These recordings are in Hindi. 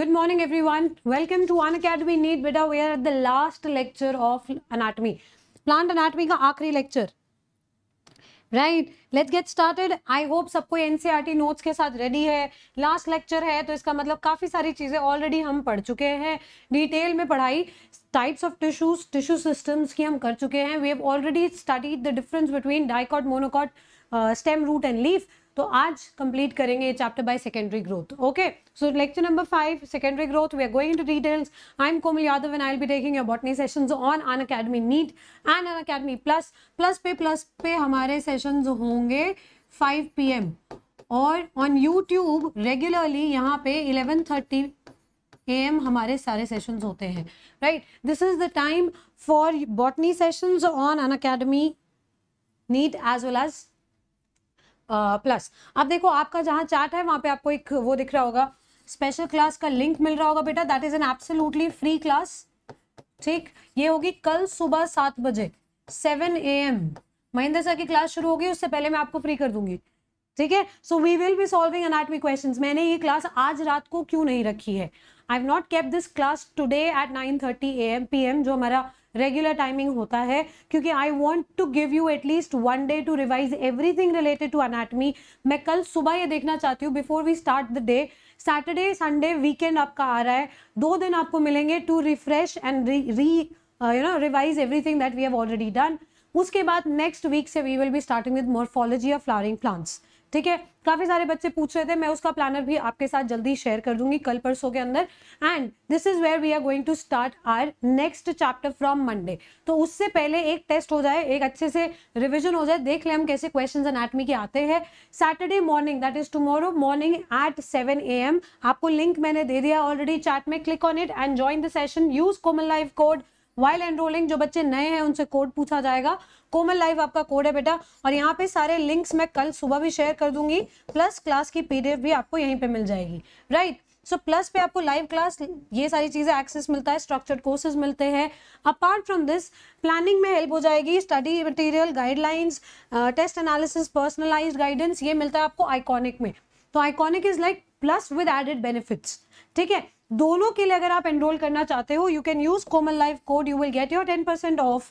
Good morning every one welcome to An academy NEET बेटा We are at the last lecture of anatomy plant anatomy का आखिरी lecture right let's get started I hope सबको एनसीईआरटी नोट्स e के साथ रेडी है लास्ट लेक्चर है तो इसका मतलब काफ़ी सारी चीज़ें ऑलरेडी हम पढ़ चुके हैं डिटेल में पढ़ाई types of tissues tissue systems की हम कर चुके हैं we have already studied the difference between dicot monocot stem root and leaf तो आज कंप्लीट करेंगे chapter by secondary growth okay so lecture number five secondary growth we are going to details I am Komal Yadav and I will be taking your botany sessions on Unacademy NEET and Unacademy plus plus पे प्लस पे हमारे सेशंस होंगे 5 पी और ऑन यूट्यूब रेगुलरली यहाँ पे इलेवन एम हमारे सारे सेशंस होते हैं right this is the time for botany sessions on Unacademy NEET as well as plus अब देखो आपका जहाँ चार्ट है वहाँ पे आपको एक वो दिख रहा होगा स्पेशल क्लास का लिंक मिल रहा होगा बेटा that is an absolutely free class ठीक ये होगी कल सुबह सात बजे seven A M Mahendra sir की क्लास शुरू होगी उससे पहले मैं आपको फ्री कर दूंगी ठीक है so we will be solving anatomy question मैंने ये क्लास आज रात को क्यों नहीं रखी है I have not kept this class today at nine thirty A M P M जो हमारा रेगुलर टाइमिंग होता है क्योंकि I want to give you at least one day to revise everything related to anatomy मैं कल सुबह ये देखना चाहती हूँ before we start the day Saturday Sunday weekend आपका आ रहा है दो दिन आपको मिलेंगे to refresh and re you know revise everything that we have already done उसके बाद नेक्स्ट वीक से we will be starting with morphology of flowering plants ठीक है काफी सारे बच्चे पूछ रहे थे मैं उसका प्लानर भी आपके साथ जल्दी शेयर कर दूंगी कल परसों के अंदर and this is where we are going to start our next chapter from Monday तो उससे पहले एक टेस्ट हो जाए एक अच्छे से रिविजन हो जाए देख ले हम कैसे क्वेश्चन अनाटमी के आते हैं Saturday morning that is tomorrow morning at seven A M आपको लिंक मैंने दे दिया ऑलरेडी चैट में click on it and join the session use Komal live code while enrolling जो बच्चे नए हैं उनसे कोड पूछा जाएगा कोमल लाइव आपका कोड है बेटा और यहाँ पे सारे लिंक्स मैं कल सुबह भी शेयर कर दूंगी प्लस क्लास की पीडीएफ भी आपको यहीं पे मिल जाएगी राइट सो प्लस पे आपको लाइव क्लास ये सारी चीज़ें एक्सेस मिलता है स्ट्रक्चर्ड कोर्सेज मिलते हैं अपार्ट फ्रॉम दिस प्लानिंग में हेल्प हो जाएगी study material guidelines test analysis personalise guidance ये मिलता है आपको आइकॉनिक में तो iconic is like plus with added benefits ठीक है दोनों के लिए अगर आप एनरोल करना चाहते हो you can use Komal live code you will get your ten percent off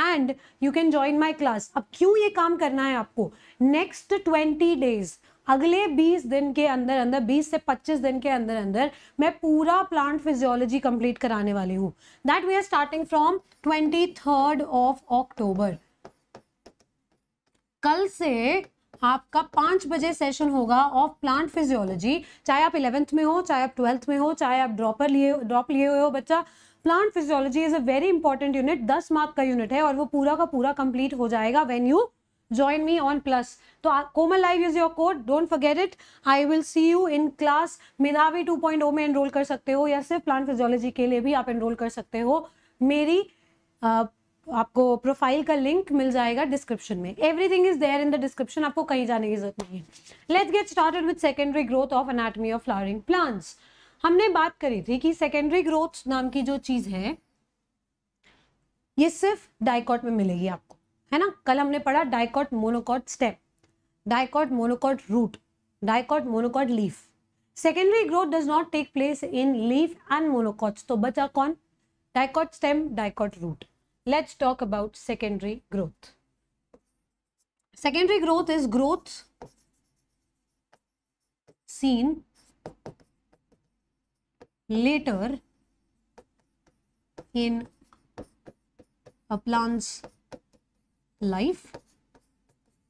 and you can join my class अब क्यों ये काम करना है आपको नेक्स्ट ट्वेंटी डेज अगले 20 दिन के अंदर अंदर 20 से 25 दिन के अंदर अंदर मैं पूरा प्लांट फिजियोलॉजी कंप्लीट कराने वाली हूँ that we are starting from twenty third of October कल से आपका पाँच बजे सेशन होगा ऑफ प्लांट फिजियोलॉजी चाहे आप इलेवेंथ में हो चाहे आप ट्वेल्थ में हो चाहे आप ड्रॉपर लिए ड्रॉप लिए हुए हो बच्चा plant physiology is a very important unit दस मार्क का यूनिट है और वो पूरा का पूरा कंप्लीट हो जाएगा when you join me on plus तो Komal live is your code don't forget it I will see you in class Medhavi 2.0 में एनरोल कर सकते हो या सिर्फ प्लांट फिजियोलॉजी के लिए भी आप एनरोल कर सकते हो मेरी uh, आपको प्रोफाइल का लिंक मिल जाएगा डिस्क्रिप्शन में everything is there in the description आपको कहीं जाने की जरूरत नहीं है let's get started with secondary growth of anatomy of flowering plants हमने बात करी थी कि सेकेंडरी ग्रोथ नाम की जो चीज है ये सिर्फ डायकॉट में मिलेगी आपको है ना कल हमने पढ़ा dicot monocot stem dicot monocot root dicot monocot leaf secondary growth does not take place in leaf and monocots तो बचा कौन dicot stem dicot root let's talk about secondary growth secondary growth is growth seen later in a plant's life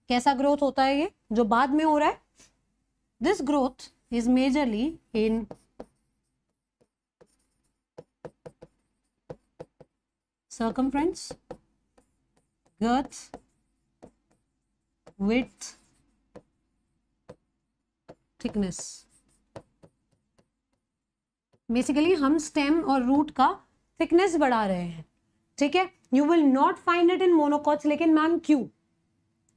कैसा ग्रोथ होता है ये जो बाद में हो रहा है this growth is majorly in circumference girth width thickness basically हम स्टेम और रूट का थिकनेस बढ़ा रहे हैं ठीक है you will not find it in monocots लेकिन मैम क्यों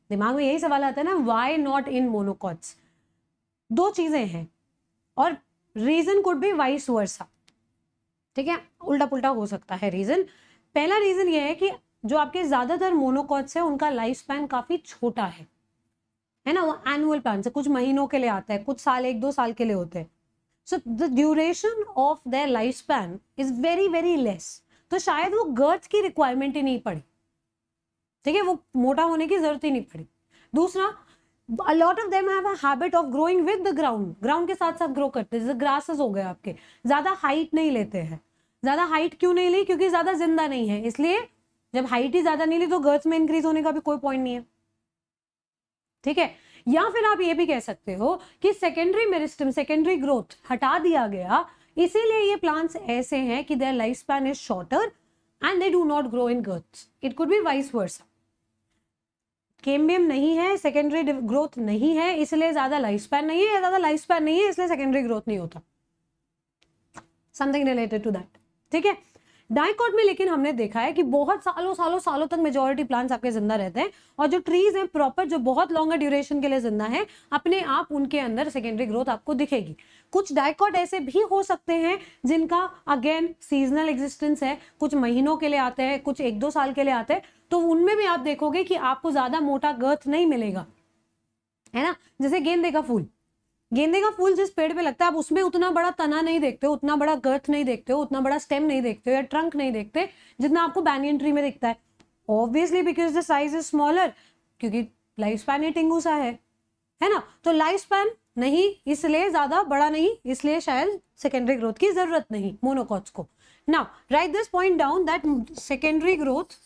दिमाग में यही सवाल आता है ना वाई नॉट इन मोनोकॉट्स दो चीज़ें हैं और रीज़न कुड भी वाइस वर्सा ठीक है उल्टा पुल्टा हो सकता है रीज़न पहला रीज़न ये है कि जो आपके ज़्यादातर मोनोकॉट्स है उनका लाइफ स्पैन काफ़ी छोटा है है ना वो एनुअल प्लान से कुछ महीनों के लिए आता है कुछ साल एक दो साल के लिए होते हैं so the duration of the life span is very very less तो शायद वो गर्थ की रिक्वायरमेंट ही नहीं पड़ी ठीक है वो मोटा होने की जरूरत ही नहीं पड़ी दूसरा a lot of them have a habit of growing with the ground ground के साथ साथ grow करते हैं जैसे grasses हो गए आपके ज़्यादा height नहीं लेते हैं ज़्यादा height क्यों नहीं ली क्योंकि ज़्यादा जिंदा नहीं है इसलिए जब height ही ज़्यादा नहीं ली तो गर्थ में इंक्रीज होने का भी कोई पॉइंट नहीं है ठीक है या फिर आप ये भी कह सकते हो कि सेकेंडरी मेरिस्टम सेकेंडरी ग्रोथ हटा दिया गया इसीलिए ये प्लांट्स ऐसे हैं कि their life span is shorter and they do not grow in girth it could be vice versa cambium नहीं है सेकेंडरी ग्रोथ नहीं है इसलिए ज़्यादा लाइफ स्पैन नहीं है ज़्यादा लाइफ स्पैन नहीं है इसलिए सेकेंडरी ग्रोथ नहीं होता समथिंग रिलेटेड टू दैट ठीक है डाइकॉट में लेकिन हमने देखा है कि बहुत सालों सालों सालों तक मेजोरिटी प्लांट्स आपके जिंदा रहते हैं और जो ट्रीज हैं प्रॉपर जो बहुत लॉन्गर ड्यूरेशन के लिए जिंदा है अपने आप उनके अंदर सेकेंडरी ग्रोथ आपको दिखेगी कुछ डायकॉट ऐसे भी हो सकते हैं जिनका अगेन सीजनल एग्जिस्टेंस है कुछ महीनों के लिए आते हैं कुछ एक दो साल के लिए आते हैं तो उनमें भी आप देखोगे कि आपको ज्यादा मोटा गर्थ नहीं मिलेगा है ना जैसे गेंदे का फूल गेंदे का फूल जिस पेड़ पे लगता है आप उसमें उतना बड़ा तना नहीं देखते हो उतना बड़ा गर्थ नहीं देखते हो उतना बड़ा स्टेम नहीं देखते हो या ट्रंक नहीं देखते जितना आपको बैनियन ट्री में दिखता है obviously because the size is smaller क्योंकि लाइफ स्पैन ही टिंगू सा है है ना तो लाइफ स्पैन नहीं इसलिए ज्यादा बड़ा नहीं इसलिए शायद सेकेंडरी ग्रोथ की जरूरत नहीं मोनोकॉट्स को now write this point down that secondary growth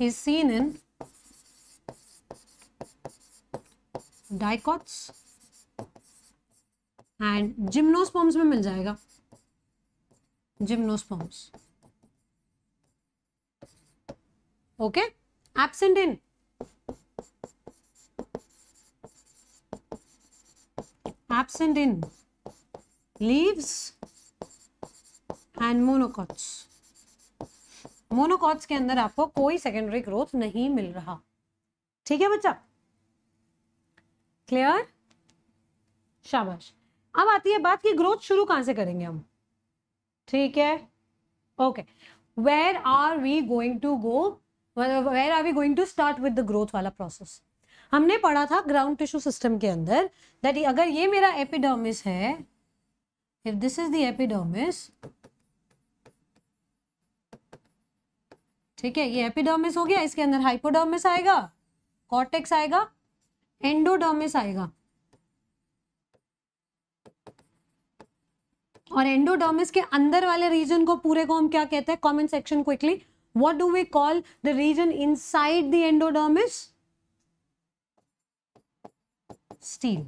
is seen in dicots and gymnosperms में मिल जाएगा gymnosperms okay absent in absent in leaves and monocots monocots के अंदर आपको कोई सेकेंडरी ग्रोथ नहीं मिल रहा ठीक है बच्चा क्लियर शाबाश अब आती है बात कि ग्रोथ शुरू कहां से करेंगे हम ठीक है okay where are we going to go where are we going to start with the growth वाला प्रोसेस हमने पढ़ा था ग्राउंड टिश्यू सिस्टम के अंदर दैट अगर ये मेरा एपिडर्मिस है if this is the epidermis ठीक है ये एपिडोमिस हो गया इसके अंदर हाइपोडोमिस आएगा कॉर्टेक्स आएगा एंडोडोमिस आएगा और एंडोडोमिस के अंदर वाले रीजन को पूरे को हम क्या कहते हैं comment section quickly what do we call the region inside the endodermis stele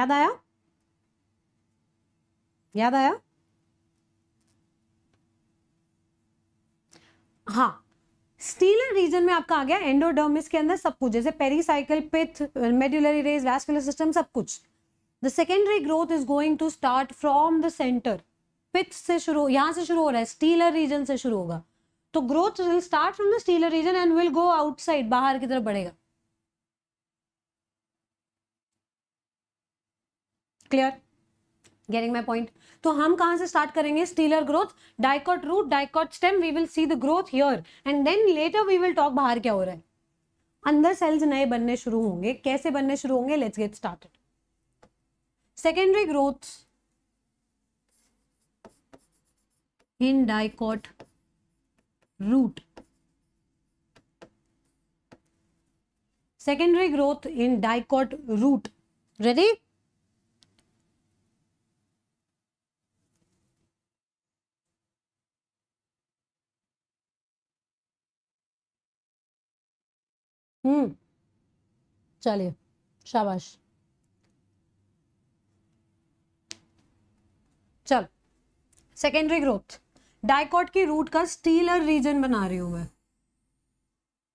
याद आया याद आया हाँ स्टीलर रीजन में आपका आ गया एंडोडर्मिस के अंदर सब कुछ जैसे pericycle pith medullary rays vascular system सब कुछ the secondary growth is going to start from the centre pith से शुरू यहाँ से शुरू हो रहा है स्टीलर रीजन से शुरू होगा तो growth will start from the stelar region and will go outside बाहर की तरफ बढ़ेगा क्लियर गेटिंग माई पॉइंट तो हम कहाँ से स्टार्ट करेंगे stelar growth dicot root dicot stem we will see the growth here and then later we will talk बाहर क्या हो रहा है अंदर सेल्स नए बनने शुरू होंगे कैसे बनने शुरू होंगे let's get started secondary growth in dicot root secondary growth in dicot root ready hmm चलिए शाबाश चल सेकेंडरी ग्रोथ डायकॉट की रूट का स्टीलर रीजन बना रही हूं मैं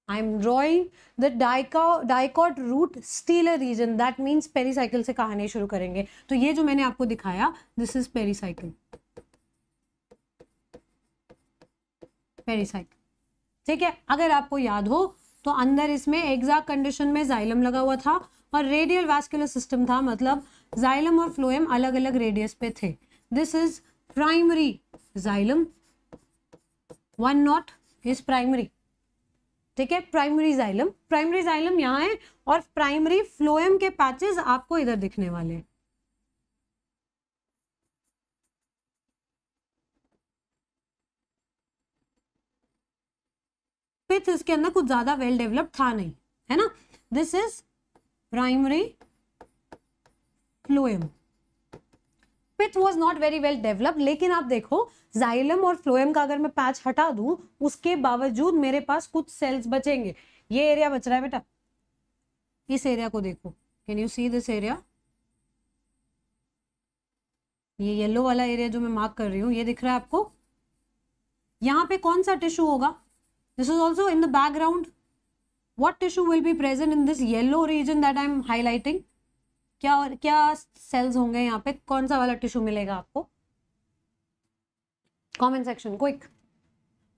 आई एम ड्रॉइंग द डाइका dicot root stelar region that means pericycle से कहानी शुरू करेंगे तो ये जो मैंने आपको दिखाया दिस इज पेरीसाइकिल पेरीसाइकिल ठीक है अगर आपको याद हो तो अंदर इसमें एग्जैक्ट कंडीशन में जाइलम लगा हुआ था और रेडियल वैस्कुलर सिस्टम था मतलब जाइलम और फ्लोएम अलग अलग रेडियस पे थे this is primary xylem one not is primary ठीक है प्राइमरी जाइलम प्राइमरी जाइलम यहाँ है और प्राइमरी फ्लोएम के पैचेस आपको इधर दिखने वाले हैं फिफ्थ इसके अंदर कुछ ज्यादा वेल डेवलप था नहीं है ना this is primary phloem pith was not very well develop लेकिन आप देखो जाइलम और फ्लोएम का अगर मैं पैच हटा दू उसके बावजूद मेरे पास कुछ सेल्स बचेंगे ये एरिया बच रहा है बेटा इस एरिया को देखो can you see this area ये येलो वाला एरिया जो मैं मार्क कर रही हूँ ये दिख रहा है आपको यहाँ पे कौन सा टिश्यू होगा This is also in the background. What tissue will be present in this yellow region that I am highlighting? क्या और क्या सेल्स होंगे यहाँ पे कौन सा वाला टिश्यू मिलेगा आपको comment section quick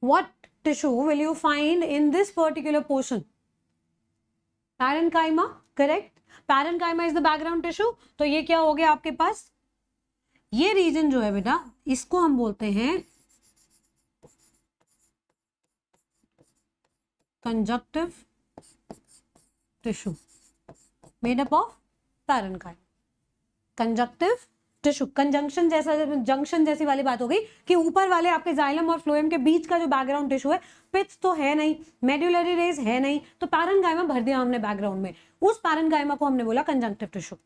what tissue will you find in this particular portion parenchyma correct parenchyma is the background tissue तो ये क्या हो गया आपके पास ये रीजन जो है बेटा इसको हम बोलते हैं conjunctive tissue made up of parenchyma conjunctive tissue conjunction जैसा जंक्शन जैसी वाली बात हो गई कि ऊपर वाले आपके जाइलम और फ्लोएम के बीच का जो बैकग्राउंड टिश्यू है पिथ तो है नहीं मेड्यूलरी रेज है नहीं तो पैरन गायमा भर दिया हमने बैकग्राउंड में उस पैरन गायमा को हमने बोला कंजंक्टिव टिश्यू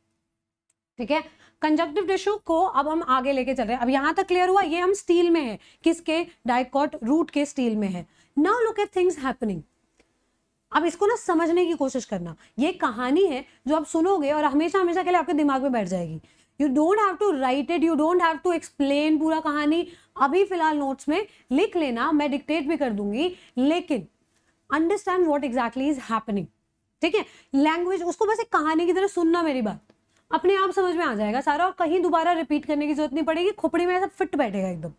ठीक है कंजक्टिव टिश्यू को अब हम आगे लेके चल रहे हैं अब यहां तक क्लियर हुआ ये हम स्टील में है किसके डायकॉट रूट के स्टील में है now look at things happening अब इसको ना समझने की कोशिश करना ये कहानी है जो आप सुनोगे और हमेशा हमेशा के लिए आपके दिमाग में बैठ जाएगी you don't have to write it you don't have to explain पूरा कहानी अभी फिलहाल नोट्स में लिख लेना मैं डिक्टेट भी कर दूंगी लेकिन understand what exactly is happening ठीक है लैंग्वेज उसको बस एक कहानी की तरह सुनना मेरी बात अपने आप समझ में आ जाएगा सारा और कहीं दोबारा रिपीट करने की जरूरत नहीं पड़ेगी खोपड़ी में ऐसा फिट बैठेगा एकदम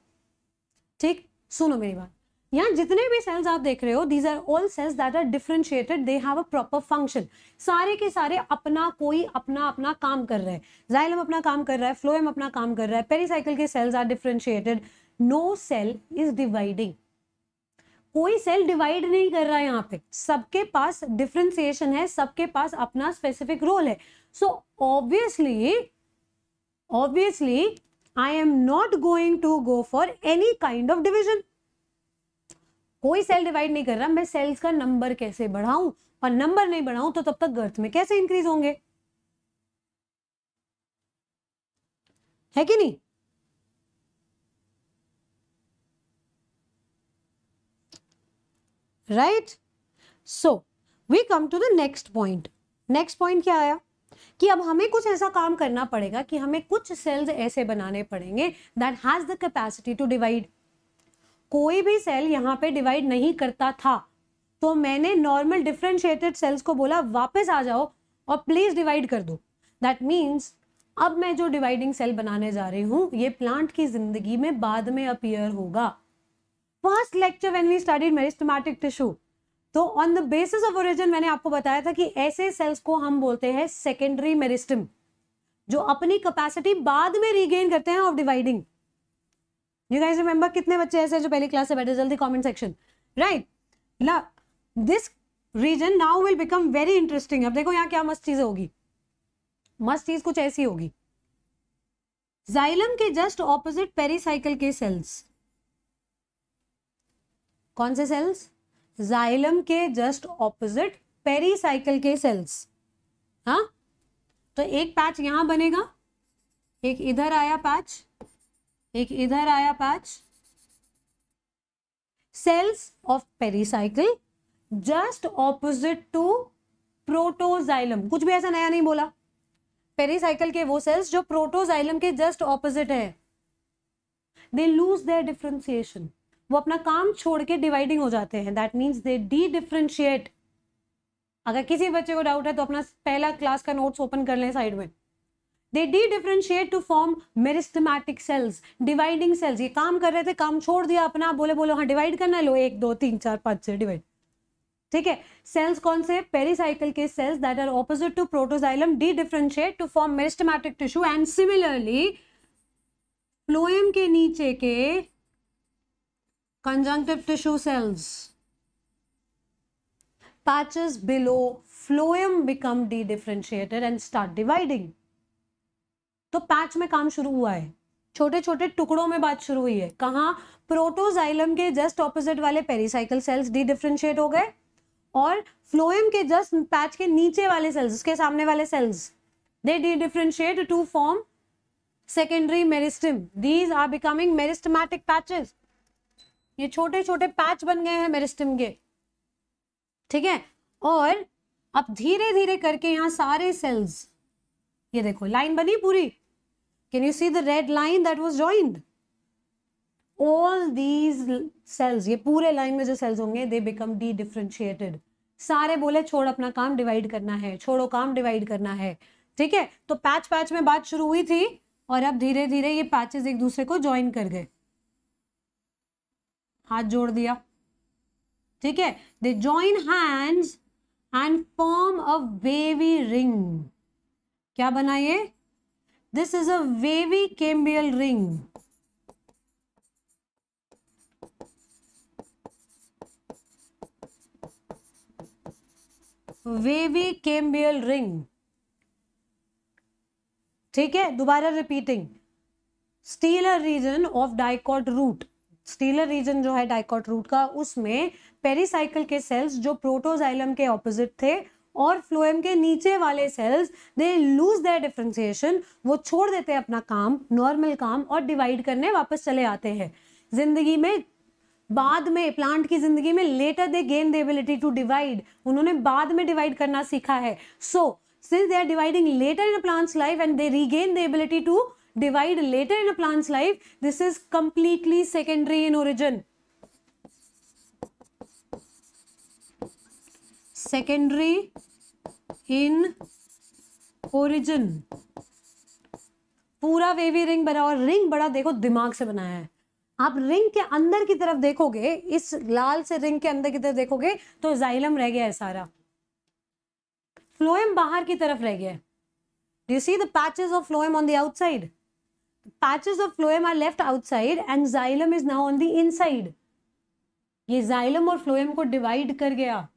ठीक सुनो मेरी बात यहाँ जितने भी सेल्स आप देख रहे हो these are all cells that are differentiated they have a proper function सारे के सारे अपना कोई अपना अपना काम कर रहे हैं जाइलम अपना काम कर रहा है फ्लोएम अपना काम कर रहा है पेरीसाइकिल के cells are differentiated no cell is dividing कोई सेल डिवाइड नहीं कर रहा है यहाँ पे सबके पास डिफ्रेंसिएशन है सबके पास अपना स्पेसिफिक रोल है so obviously obviously I am not going to go for any kind of division कोई सेल डिवाइड नहीं कर रहा मैं सेल्स का नंबर कैसे बढ़ाऊं और नंबर नहीं बढ़ाऊं तो तब तक गर्थ में कैसे इंक्रीज होंगे है कि नहीं right so we come to the next point next point क्या आया कि अब हमें कुछ ऐसा काम करना पड़ेगा कि हमें कुछ सेल्स ऐसे बनाने पड़ेंगे that has the capacity to divide कोई भी सेल यहाँ पे डिवाइड नहीं करता था तो मैंने नॉर्मल डिफ्रेंशिएटेड सेल्स को बोला वापस आ जाओ और प्लीज डिवाइड कर दो दैट मीन्स अब मैं जो डिवाइडिंग सेल बनाने जा रही हूँ ये प्लांट की जिंदगी में बाद में अपियर होगा first lecture when we studied meristematic tissue तो on the basis of origin मैंने आपको बताया था कि ऐसे सेल्स को हम बोलते हैं सेकेंडरी मेरिस्टम जो अपनी कैपेसिटी बाद में रिगेन करते हैं of dividing you guys remember कितने बच्चे ऐसे जो पहली क्लास से बैठे जल्दी कॉमेंट सेक्शन राइट ना this region now will become very interesting अब देखो यहाँ क्या मस्त चीज होगी मस्त चीज कुछ ऐसी होगी जाइलम के जस्ट ऑपोजिट पेरीसाइकिल के सेल्स कौन से सेल्स जाइलम के जस्ट ऑपोजिट पेरीसाइकिल के सेल्स हाँ तो एक पैच यहां बनेगा एक इधर आया पैच एक इधर आया पांच cells of pericycle just opposite to protoxylem कुछ भी ऐसा नया नहीं बोला पेरिसाइकिल के वो सेल्स जो प्रोटोजाइलम के जस्ट ऑपोजिट है दे लूज देयर डिफ्रेंसिएशन वो अपना काम छोड़ के डिवाइडिंग हो जाते हैं that means they dedifferentiate अगर किसी बच्चे को डाउट है तो अपना पहला क्लास का नोट्स ओपन कर लें साइड में they dedifferentiate to form meristematic cells dividing cells ये काम कर रहे थे काम छोड़ दिया अपना बोले बोलो हाँ डिवाइड करना लो एक दो तीन चार पाँच से डिवाइड ठीक है सेल्स कौन से पेरिसाइकिल के cells that are opposite to protoxylem dedifferentiate to form meristematic tissue and similarly phloem के नीचे के conjunctive tissue cells patches below phloem become dedifferentiated and start dividing तो पैच में काम शुरू हुआ है छोटे छोटे टुकड़ों में बात शुरू हुई है कहाँ प्रोटोजाइलम के जस्ट ऑपोजिट वाले पेरीसाइकिल सेल्स डी डिफ्रेंशिएट हो गए और फ्लोएम के जस्ट पैच के नीचे वाले सेल्स उसके सामने वाले cells they dedifferentiate to form secondary meristem these are becoming meristematic patches ये छोटे छोटे पैच बन गए हैं मेरिस्टम के ठीक है और अब धीरे धीरे करके यहाँ सारे सेल्स ये देखो लाइन बनी पूरी Can you see the red line that was joined? All these cells, ये पूरे line में जो cells होंगे they become de-differentiated. सारे बोले छोड़ अपना काम divide करना है छोड़ो काम divide करना है ठीक है तो पैच पैच में बात शुरू हुई थी और अब धीरे धीरे ये पैचेस एक दूसरे को ज्वाइन कर गए हाथ जोड़ दिया ठीक है they join hands and form a wavy ring क्या बना ये This is a wavy cambial ring. Wavy cambial ring ठीक है दोबारा repeating stelar region of dicot root stelar region जो है डाइकॉट रूट का उसमें पेरिसाइकिल के सेल्स जो प्रोटोजाइलम के ऑपोजिट थे और फ्लोएम के नीचे वाले cells they lose their differentiation वो छोड़ देते हैं अपना काम नॉर्मल काम और डिवाइड करने वापस चले आते हैं जिंदगी में बाद में प्लांट की जिंदगी में later they gain the ability to divide उन्होंने बाद में डिवाइड करना सीखा है so since they are dividing later in plant's life and they regain the ability to divide later in plant's life this is completely secondary in in secondary in origin पूरा वेवी रिंग बना और रिंग बड़ा देखो दिमाग से बनाया है आप रिंग के अंदर की तरफ देखोगे इस लाल से रिंग के अंदर की तरफ देखोगे तो जाइलम रह गया है सारा फ्लोएम बाहर की तरफ रह गया है you see the patches of phloem on the outside patches of phloem are left outside and xylem is now on the inside ये जाइलम और फ्लोएम को डिवाइड कर गया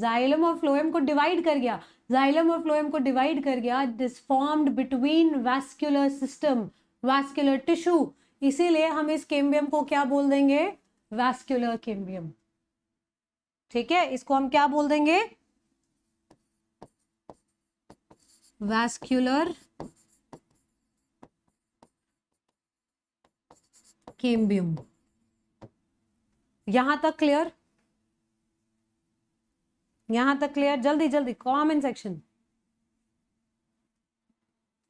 जाइलम और फ्लोएम को डिवाइड कर गया जाइलम और फ्लोएम को डिवाइड कर गया this formed between vascular system vascular tissue इसीलिए हम इस केम्बियम को क्या बोल देंगे वैस्क्यूलर केम्बियम ठीक है इसको हम क्या बोल देंगे वैस्क्यूलर केम्बियम यहां तक क्लियर यहां तक क्लियर जल्दी जल्दी कॉमेंट सेक्शन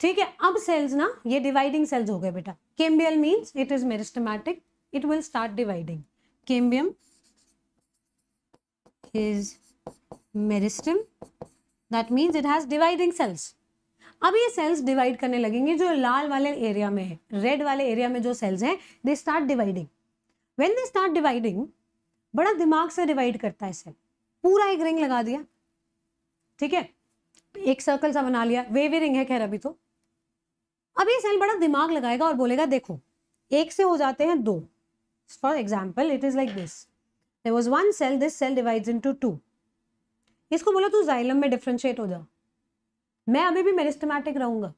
ठीक है अब सेल्स ना ये डिवाइडिंग सेल्स हो गए बेटा cambial means it is meristematic it will start dividing cambium is meristem that means it has dividing cells अब ये सेल्स डिवाइड करने लगेंगे जो लाल वाले एरिया में है रेड वाले एरिया में जो सेल्स हैं they start dividing when they start dividing बड़ा दिमाग से डिवाइड करता है सेल पूरा एक रिंग लगा दिया ठीक है एक सर्कल सा बना लिया रिंग है खैर अभी तो अब ये सेल बड़ा दिमाग लगाएगा और बोलेगा देखो एक से हो जाते हैं दो for example it is like this there was one cell this cell divide into two इसको बोला तू जाइलम में डिफ्रेंशिएट हो जा मैं अभी भी मेरिस्टमैटिक रहूंगा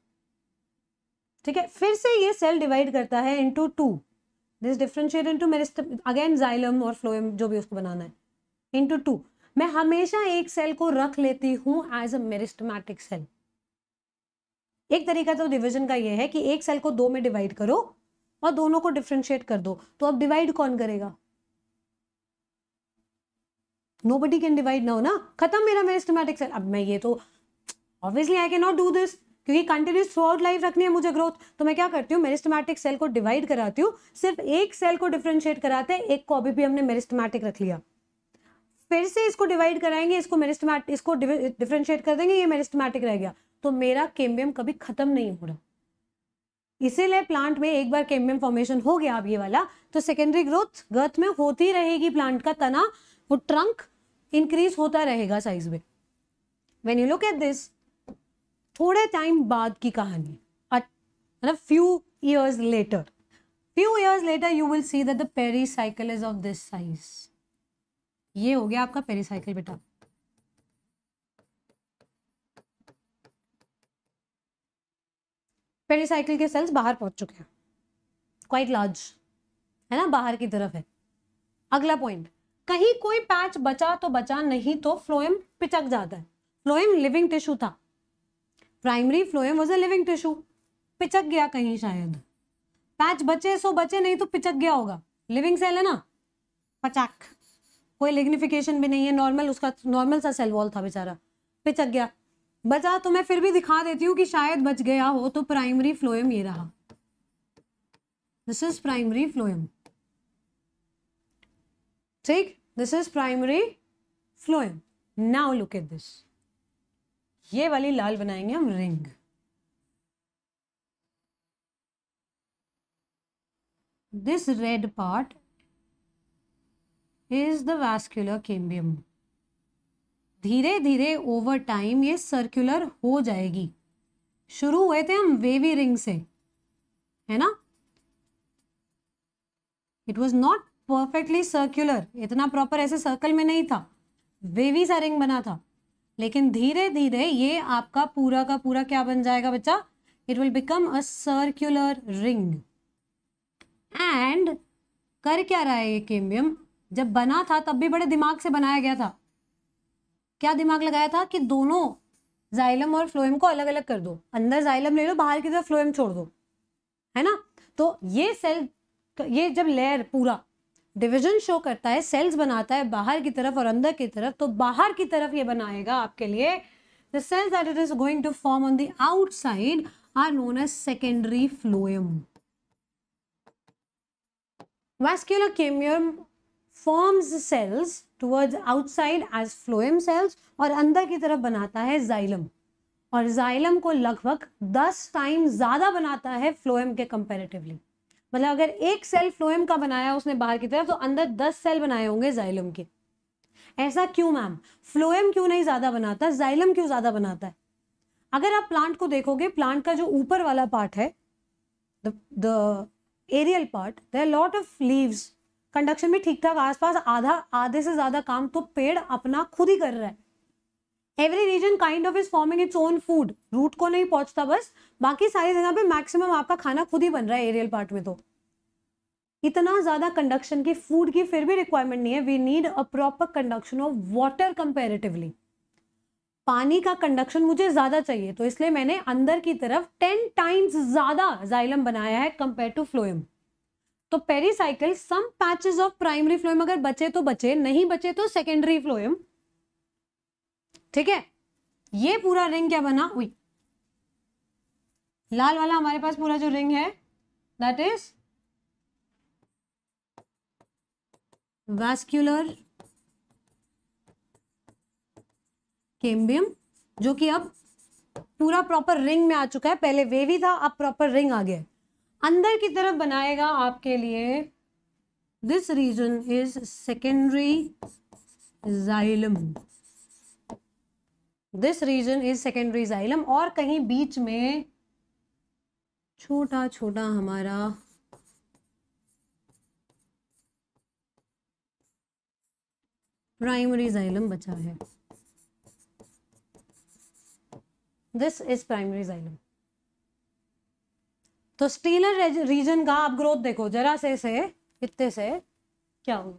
ठीक है फिर से ये सेल डिवाइड करता है into two this differentiate into meristem again xylem और फ्लोएम जो भी उसको बनाना है इंटू टू मैं हमेशा एक सेल को रख लेती हूं एज अ मेरिस्टमैटिक सेल एक तरीका तो डिवीजन का यह है कि एक सेल को दो में डिवाइड करो और दोनों को डिफ्रेंशिएट कर दो तो अब डिवाइड कौन करेगा नो बडी कैन डिवाइड ना हो ना खत्म मेरा मेरिस्टमैटिक सेल अब मैं ये तो obviously I can not do this क्योंकि कंटिन्यूस थ्रू आउट लाइफ रखनी है मुझे ग्रोथ तो मैं क्या करती हूँ मेरिस्टमैटिक सेल को डिवाइड कराती हूँ सिर्फ एक सेल को डिफ्रेंशिएट कराते हैं एक को अभी भी हमने मेरिस्टमैटिक रख लिया फिर से इसको डिवाइड कराएंगे इसको मेरिस्टमैट इसको डिफ्रेंशिएट कर देंगे ये मेरिस्टमैटिक रह गया तो मेरा केम्बियम कभी खत्म नहीं हो रहा इसीलिए प्लांट में एक बार केम्बियम फॉर्मेशन हो गया अब ये वाला तो सेकेंडरी ग्रोथ गर्थ में होती रहेगी प्लांट का तना वो ट्रंक इंक्रीज होता रहेगा साइज में when you look at this थोड़े टाइम बाद की कहानी मतलब few years later few years later you will see that the pericycle is of this size ये हो गया आपका पेरिसाइकिल बेटा पेरिसाइकिल के सेल्स बाहर पहुंच चुके हैं क्वाइट लार्ज है ना बाहर की तरफ है अगला पॉइंट कहीं कोई पैच बचा तो बचा नहीं तो फ्लोएम पिचक जाता है फ्लोएम लिविंग टिश्यू था primary phloem was a living tissue पिचक गया कहीं शायद पैच बचे सो बचे नहीं तो पिचक गया होगा लिविंग सेल है ना पचाक कोई लिग्निफिकेशन भी नहीं है नॉर्मल उसका नॉर्मल सा सेल वॉल था बेचारा पिचक गया बचा तो मैं फिर भी दिखा देती हूँ कि शायद बच गया हो तो प्राइमरी फ्लोएम ये रहा दिस इज प्राइमरी फ्लोएम ठीक this is primary phloem now look at this ये वाली लाल बनाएंगे हम ring this red part is the vascular cambium धीरे धीरे ओवर टाइम ये सर्कुलर हो जाएगी शुरू हुए थे हम वेवी रिंग से है ना it was not perfectly circular इतना प्रॉपर ऐसे सर्कल में नहीं था वेवी सा रिंग बना था लेकिन धीरे धीरे ये आपका पूरा का पूरा क्या बन जाएगा बच्चा it will become a circular ring and कर क्या रहा है ये केम्बियम जब बना था तब भी बड़े दिमाग से बनाया गया था क्या दिमाग लगाया था कि दोनों जाइलम और फ्लोएम को अलग अलग कर दो अंदर जाइलम ले लो बाहर की तरफ फ्लोएम छोड़ दो है ना तो ये सेल ये जब लेयर पूरा डिविजन शो करता है सेल्स बनाता है बाहर की तरफ और अंदर की तरफ तो बाहर की तरफ ये बनाएगा आपके लिए the cells that it is going to form on the outside are known as secondary phloem vascular cambium forms cells toward outside as phloem cells और अंदर की तरफ बनाता है जाइलम और जाइलम को लगभग दस टाइम ज़्यादा बनाता है फ्लोएम के कंपेरेटिवली मतलब अगर एक सेल फ्लोएम का बनाया उसने बाहर की तरफ तो अंदर दस सेल बनाए होंगे जाइलम के ऐसा क्यों मैम फ्लोएम क्यों नहीं ज़्यादा बनाता जाइलम क्यों ज़्यादा बनाता है अगर आप प्लांट को देखोगे प्लांट का जो ऊपर वाला पार्ट है the aerial part there lot of leaves conduction भी ठीक ठाक आसपास आधा आधे से ज्यादा काम तो पेड़ अपना खुद ही कर रहा है every region kind of is forming its own food root को नहीं पहुंचता बस बाकी सारी जगह पे मैक्सिमम आपका खाना खुद ही बन रहा है एरियल पार्ट में तो इतना ज्यादा कंडक्शन की फूड की फिर भी रिक्वायरमेंट नहीं है we need a proper conduction of water comparatively पानी का कंडक्शन मुझे ज्यादा चाहिए तो इसलिए मैंने अंदर की तरफ टेन टाइम्स ज्यादा जाइलम बनाया है कंपेयर टू फ्लोएम तो pericycle some patches of primary phloem अगर बचे तो बचे नहीं बचे तो सेकेंडरी फ्लोएम ठीक है ये पूरा रिंग क्या बना हुई लाल वाला हमारे पास पूरा जो रिंग है दैट इज वैस्क्यूलर केम्बियम जो कि अब पूरा प्रॉपर रिंग में आ चुका है पहले वेवी था अब प्रॉपर रिंग आ गया है अंदर की तरफ बनाएगा आपके लिए this region is secondary xylem this region is secondary xylem और कहीं बीच में छोटा छोटा हमारा प्राइमरी जाइलम बचा है दिस इज प्राइमरी जाइलम तो स्टीलर रीजन का आप ग्रोथ देखो जरा से से इतने से क्या हुआ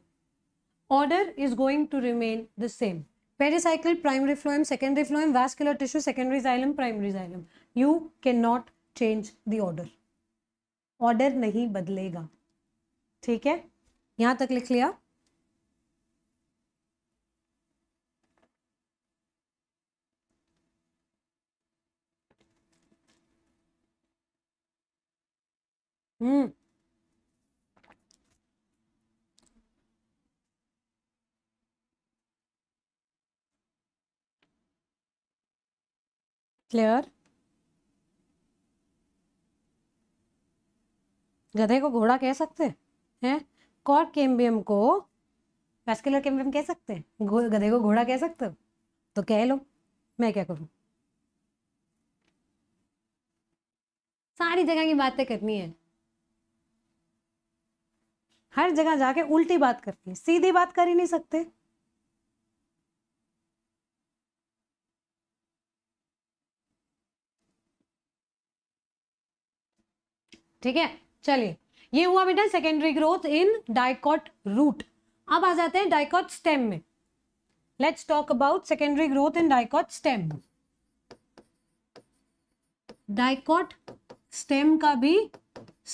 order is going to remain the same pericycle primary phloem secondary phloem vascular tissue secondary xylem primary xylem you can not change the order order नहीं बदलेगा ठीक है यहाँ तक लिख लिया हम्म hmm. क्लियर गधे को घोड़ा कह सकते हैं कॉर्ड केम्बियम को वैस्कुलर केम्बियम कह सकते हैं गधे को घोड़ा कह सकते हो तो कह लो मैं क्या करूं सारी जगह की बातें करनी है हर जगह जाके उल्टी बात करती है सीधी बात कर ही नहीं सकते ठीक है चलिए ये हुआ बेटा secondary growth in dicot root अब आ जाते हैं डायकॉट स्टेम में let's talk about secondary growth in dicot stem dicot stem का भी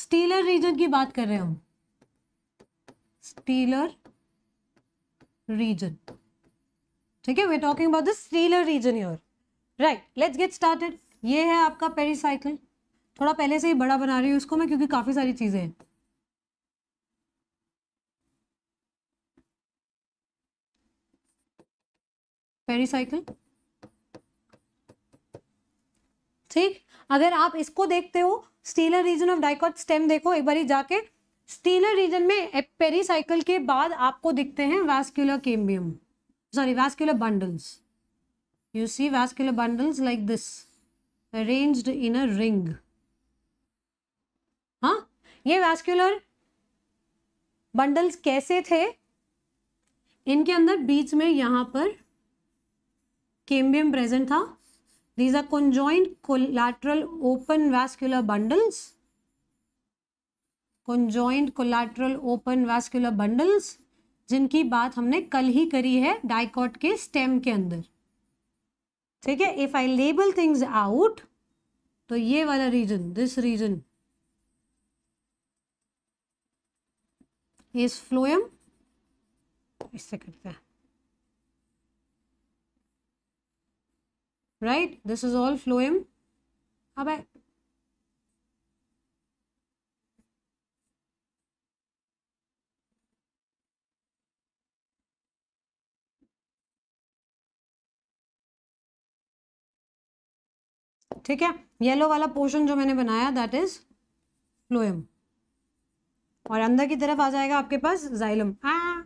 स्टीलर रीजन की बात कर रहे हम स्टीलर रीजन ठीक है we talking about the stelar region you're right let's get started ये है आपका पेरिसाइकिल थोड़ा पहले से ही बड़ा बना रही हूँ उसको मैं क्योंकि काफ़ी सारी चीज़ें हैं पेरिसाइकिल ठीक अगर आप इसको देखते हो stelar region of dicot stem देखो एक बार जाके स्टीलर रीजन में पेरीसाइकिल के बाद आपको दिखते हैं vascular cambium sorry vascular bundles you see vascular bundles like this arranged in a ring हाँ ये वैस्क्यूलर बंडल्स कैसे थे इनके अंदर बीच में यहाँ पर केम्बियम प्रेजेंट था these are conjoint collateral open vascular bundles conjoint collateral open vascular bundles जिनकी बात हमने कल ही करी है डाइकॉट के स्टेम के अंदर ठीक है if I label things out तो ये वाला region this region is phloem इससे करते हैं right this is all phloem अब ठीक है येलो वाला पोर्शन जो मैंने बनाया दैट इज फ्लोएम और अंदर की तरफ आ जाएगा आपके पास जाइलम हाँ। 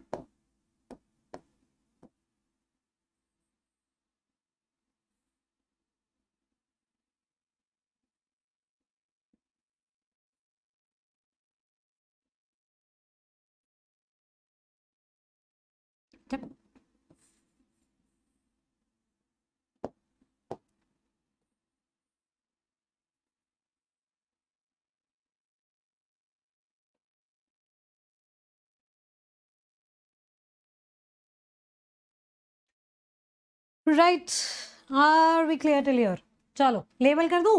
Alright are we clear till your चलो लेबल कर दू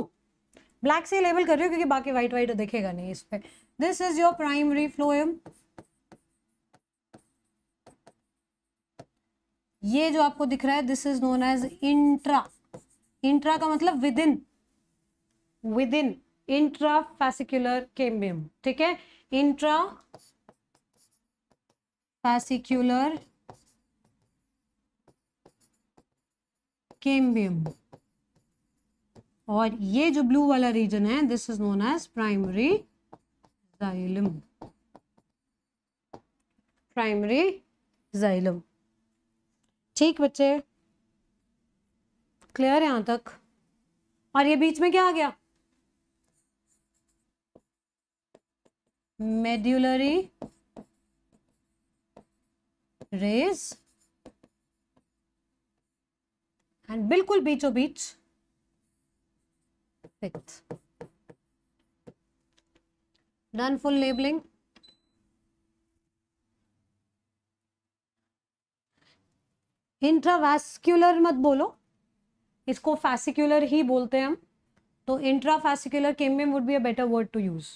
ब्लैक से लेबल कर रही हूँ क्योंकि बाकी व्हाइट व्हाइट दिखेगा नहीं इस पर this is your primary phloem ये जो आपको दिख रहा है this is known as intra intra का मतलब within within intrafascicular cambium ठीक है इंट्रा फैसिक्यूलर कैम्बियम और ये जो ब्लू वाला रीजन है this is known as primary xylem primary xylem ठीक बच्चे क्लियर है यहां तक और ये बीच में क्या आ गया मेड्यूलरी रेज एंड बिल्कुल बीचों बीच fifth done full labelling intravascular मत बोलो इसको फैसिक्यूलर ही बोलते हैं हम तो intrafascicular cambium would be a better word to use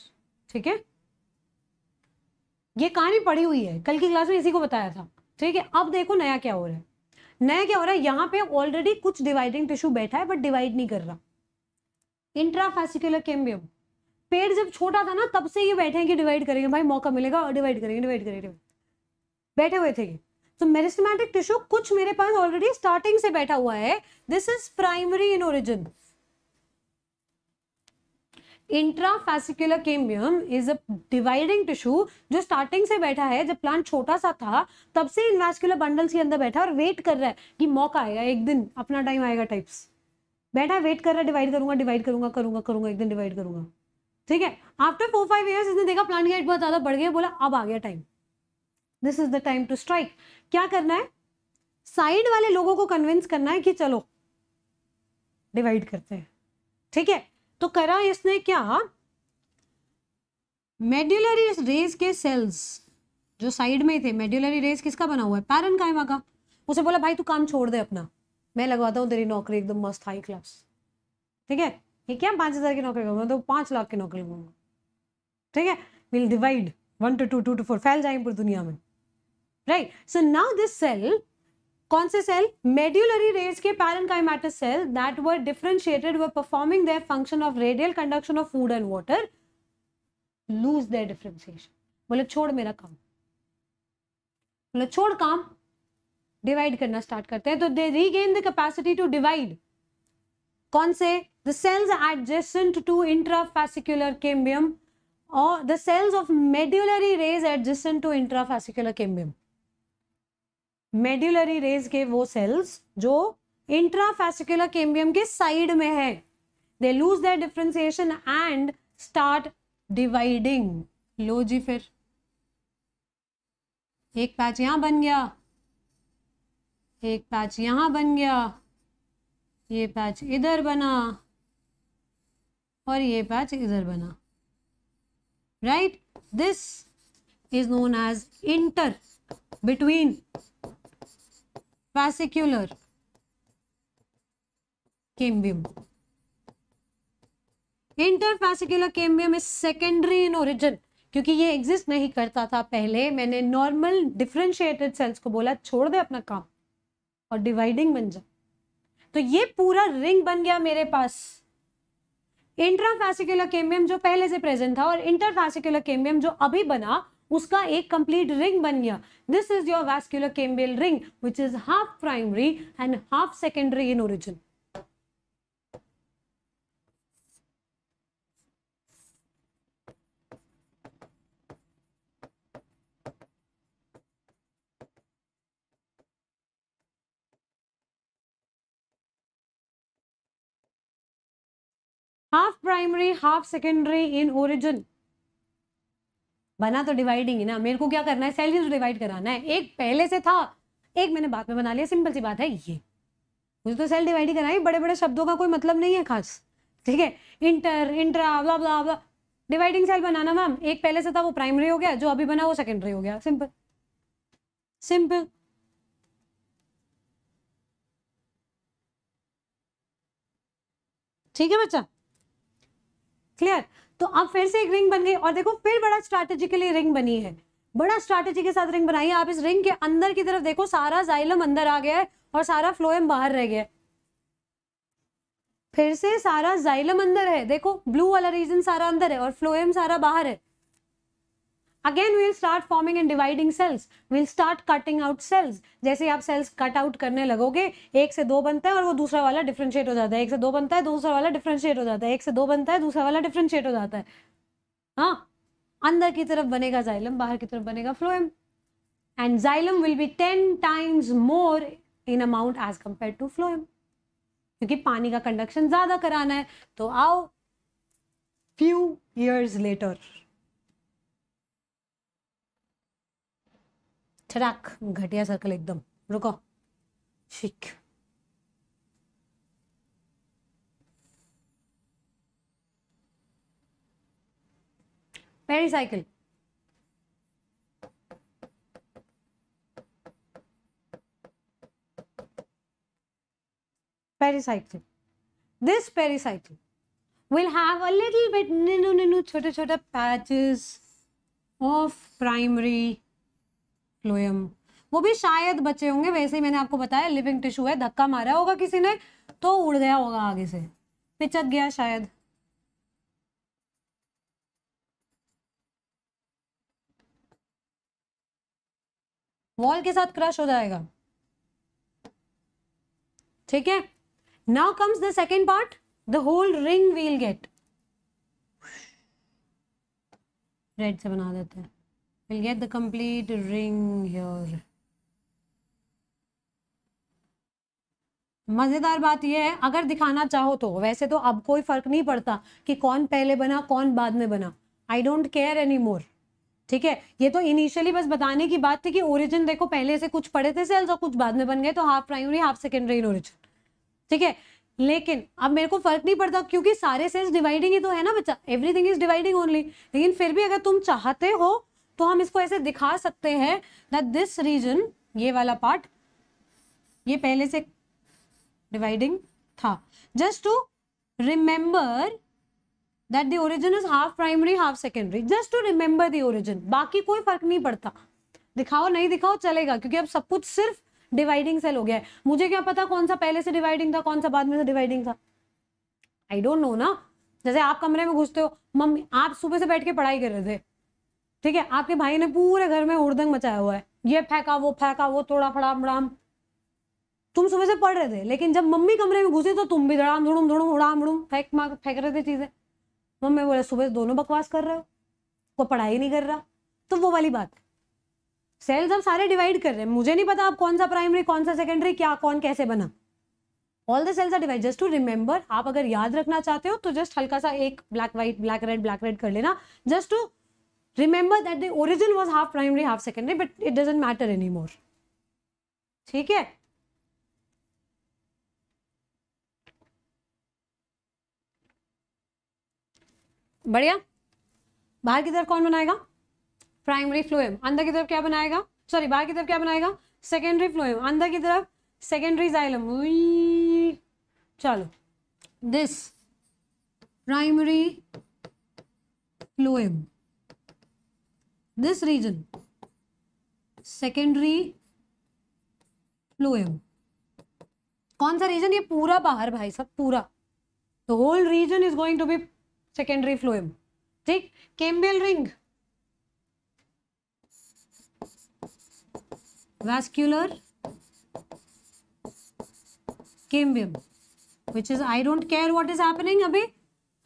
ठीक है ये कहानी पड़ी हुई है कल की क्लास में इसी को बताया था ठीक है अब देखो नया क्या हो रहा है नया क्या हो रहा है यहाँ पे ऑलरेडी कुछ डिवाइडिंग टिश्यू बैठा है बट डिवाइड नहीं कर रहा इंट्राफेसिकुलर कैम्बियम पेड़ जब छोटा था ना तब से ये बैठे हैं कि डिवाइड करेंगे भाई मौका मिलेगा और डिवाइड करेंगे डिवाइड करेंगे बैठे हुए थे तो मेरिस्टमैटिक टिश्यू कुछ मेरे पास ऑलरेडी स्टार्टिंग से बैठा हुआ है this is primary in origin intrafascicular cambium is a dividing tissue जो स्टार्टिंग से बैठा है जब प्लांट छोटा सा था तब से इन वैस्कुलर बंडल्स के अंदर बैठा और वेट कर रहा है कि मौका आएगा एक दिन अपना टाइम आएगा टाइप्स बैठा वेट कर रहा है डिवाइड करूंगा डिवाइड करूंगा करूंगा करूंगा एक दिन डिवाइड करूंगा ठीक है आफ्टर फोर फाइव ईयर्स इसने देखा प्लांट की हाइट बहुत ज्यादा बढ़ गया बोला अब आ गया time this is the time to strike क्या करना है साइड वाले लोगों को कन्विंस करना है कि चलो डिवाइड करते हैं ठीक है तो करा इसने क्या मेड्यूलरी रेज के सेल्स जो साइड में थे मेड्यूलरी रेज किसका बना हुआ है पैरन कायमा का उसे बोला भाई तू काम छोड़ दे अपना मैं लगवाता हूँ तेरी नौकरी एकदम मस्त हाई क्लास ठीक है ये क्या पांच हज़ार की नौकरी करूंगा तो पांच लाख की नौकरी करूंगा ठीक है will divide one to two two to four फैल जाएंगे पूरी दुनिया में right so now this cell कौन से सेल मेड्यूलरी रेज के पैरन parenchymatous cell that were differentiated were performing their function of radial conduction of food and water lose their differentiation बोले छोड़ मेरा काम बोले छोड़ काम डिवाइड करना स्टार्ट करते हैं तो they regain the capacity to divide कौन से the cells adjacent to intrafascicular cambium और the cells of medullary rays adjacent to intrafascicular cambium medullary rays के वो सेल्स जो इंट्राफेस्टिकुलर केम्बियम के साइड में है they lose the differentiation and start dividing लो जी फिर एक पैच यहां बन गया एक पैच यहां बन गया ये पैच इधर बना और ये पैच इधर बना right this is known as inter between vesicular cambium. Intervesicular cambium is secondary in origin क्योंकि ये एग्जिस्ट नहीं करता था पहले मैंने नॉर्मल डिफ्रेंशिएटेड सेल्स को बोला छोड़ दे अपना काम और डिवाइडिंग बन जा तो ये पूरा रिंग बन गया मेरे पास इंट्राफैसिकुलर केम्बियम जो पहले से प्रेजेंट था और इंटरफैसिकुलर केम्बियम जो अभी बना उसका एक कंप्लीट रिंग बन गया this is your vascular cambial ring which is half primary and half secondary in origin half primary half secondary in origin बना तो डिवाइडिंग ही ना मेरे को क्या करना है सैलरी डिवाइड कराना है एक पहले से था एक मैंने बाद में बना लिया सिंपल सी बात है ये मुझे तो सेल डिवाइड ही कराई बड़े बड़े शब्दों का कोई मतलब नहीं है खास ठीक है inter intra blah blah blah dividing cell बनाना मैम एक पहले से था वो प्राइमरी हो गया जो अभी बना वो सेकेंडरी हो गया सिंपल सिंपल ठीक है बच्चा क्लियर तो अब फिर से एक रिंग बन गई और देखो फिर बड़ा स्ट्रैटेजिकली रिंग बनी है बड़ा स्ट्रैटेजी के साथ रिंग बनाई है आप इस रिंग के अंदर की तरफ देखो सारा जाइलम अंदर आ गया है और सारा फ्लोएम बाहर रह गया है फिर से सारा जाइलम अंदर है देखो ब्लू वाला रीजन सारा अंदर है और फ्लोएम सारा बाहर है again will start forming and dividing cells will start cutting out cells जैसे आप सेल्स कट आउट करने लगोगे एक से दो बनता है और वो दूसरा वाला डिफ्रेंशिएट हो जाता है एक से दो बनता है दूसरा वाला डिफ्रेंशिएट हो जाता है एक से दो बनता है दूसरा वाला डिफ्रेंशिएट हो जाता है हाँ अंदर की तरफ बनेगा जाइलम बाहर की तरफ बनेगा phloem and xylem will be ten times more in amount as compare to phloem क्योंकि पानी का कंडक्शन ज़्यादा कराना है तो आओ फ्यू ईयर्स लेटर ठराक घटिया सर्कल एकदम रुको शिक pericycle pericycle this pericycle will have a little bit नू नू छोटे छोटे पैचेस ऑफ प्राइमरी फ्लोएम वो भी शायद बचे होंगे वैसे ही मैंने आपको बताया लिविंग टिश्यू है धक्का मारा होगा किसी ने तो उड़ गया होगा आगे से पिचक गया शायद वॉल के साथ क्रश हो जाएगा ठीक है now comes the second part the whole ring will get red से बना देते हैं we'll get the complete ring here मज़ेदार बात यह है अगर दिखाना चाहो तो वैसे तो अब कोई फ़र्क नहीं पड़ता कि कौन पहले बना कौन बाद में बना I don't care any more ठीक है ये तो इनिशियली बस बताने की बात थी कि ओरिजिन देखो पहले से कुछ पढ़े थे सेल्स और कुछ बाद में बन गए तो half primary half secondary in origin ठीक है लेकिन अब मेरे को फर्क नहीं पड़ता क्योंकि सारे सेल्स डिवाइडिंग ही तो है ना बच्चा एवरीथिंग इज डिवाइडिंग ओनली लेकिन फिर भी अगर तुम चाहते हो तो हम इसको ऐसे दिखा सकते हैं दैट दिस रीजन ये वाला पार्ट ये पहले से डिवाइडिंग था just to remember that the origin is half primary half secondary just to remember the origin बाकी कोई फर्क नहीं पड़ता दिखाओ नहीं दिखाओ चलेगा क्योंकि अब सब कुछ सिर्फ डिवाइडिंग सेल हो गया है मुझे क्या पता कौन सा पहले से डिवाइडिंग था कौन सा बाद में से डिवाइडिंग था आई डोंट नो ना जैसे आप कमरे में घुसते हो मम्मी आप सुबह से बैठ के पढ़ाई कर रहे थे ठीक है आपके भाई ने पूरे घर में उड़दंग मचाया हुआ है ये फेंका वो फेंका वो थोड़ा फड़ाम उड़ाम तुम सुबह से पढ़ रहे थे लेकिन जब मम्मी कमरे में घुसी तो तुम भी धड़ाम धुड़ुम धुड़ुम उड़ाम उड़ूम फेंक मार फेंक रहे थे चीज़ें मम्मी बोले सुबह दोनों बकवास कर रहे हो कोई पढ़ाई नहीं कर रहा तो वो वाली बात सेल्स हम सारे डिवाइड कर रहे हैं मुझे नहीं पता आप कौन सा प्राइमरी कौन सा सेकेंडरी क्या कौन कैसे बना all the cells are divide just to remember आप अगर याद रखना चाहते हो तो जस्ट हल्का सा एक black white black red black red कर लेना just to that the origin was half primary half secondary but it doesn't matter any more ठीक है बढ़िया बाहर की तरफ कौन बनाएगा प्राइमरी फ्लोएम अंदर की तरफ क्या बनाएगा सॉरी बाहर की तरफ क्या बनाएगा सेकेंडरी फ्लोएम अंदर की तरफ सेकेंडरी जाइलम चलो this primary phloem this region secondary phloem कौन सा रीजन ये पूरा बाहर भाई सब पूरा the whole region is going to be secondary phloem ठीक cambial ring vascular cambium which is I don't care what is happening अभी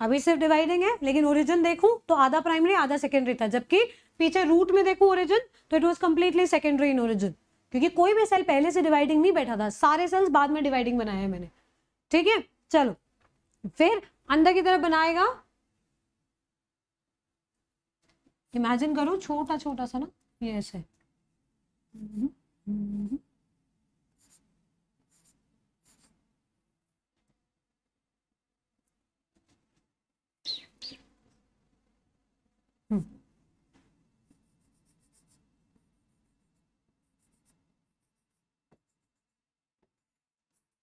अभी सिर्फ डिवाइडिंग है लेकिन ओरिजिन देखूं तो आधा प्राइमरी आधा सेकेंडरी था जबकि पीछे रूट में देखो ओरिजिन तो it was completely secondary in origin क्योंकि कोई भी सेल पहले से डिवाइडिंग नहीं बैठा था सारे सेल्स बाद में डिवाइडिंग बनाया है मैंने ठीक है चलो फिर अंदर की तरफ बनाएगा इमेजिन करो छोटा छोटा सा ना ये ऐसे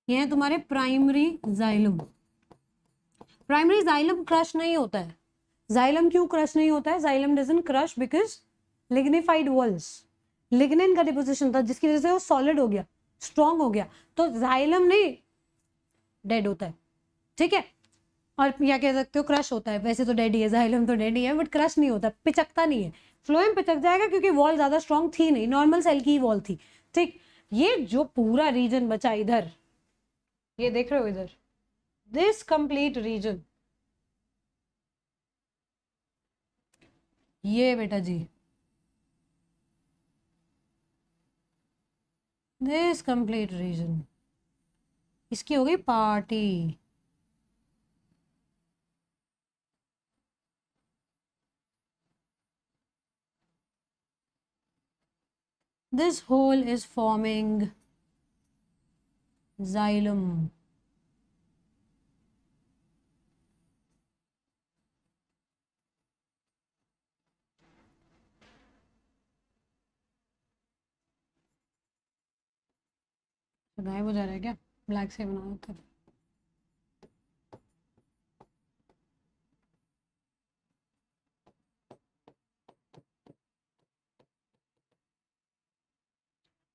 ये है तुम्हारे primary xylem primary xylem crush नहीं होता है जाइलम क्यों क्रश नहीं होता है xylem doesn't crush because lignified walls lignin का डिपोजिशन था जिसकी वजह से वो सॉलिड हो गया स्ट्रांग हो गया तो जाइलम नहीं डेड होता है ठीक है और या कह सकते हो क्रश होता है वैसे तो डेड ही है जाइलम तो डेड ही है बट क्रश नहीं होता पिचकता नहीं है फ्लोएम पिचक जाएगा क्योंकि वॉल ज़्यादा स्ट्रांग थी नहीं नॉर्मल सेल की ही वॉल थी ठीक ये जो पूरा रीजन बचा इधर ये देख रहे हो इधर दिस कंप्लीट रीजन ये बेटा जी दिस कंप्लीट रीजन इसकी होगी party this whole is forming xylem तो गायब हो जा रहा है क्या ब्लैक से बना देते हैं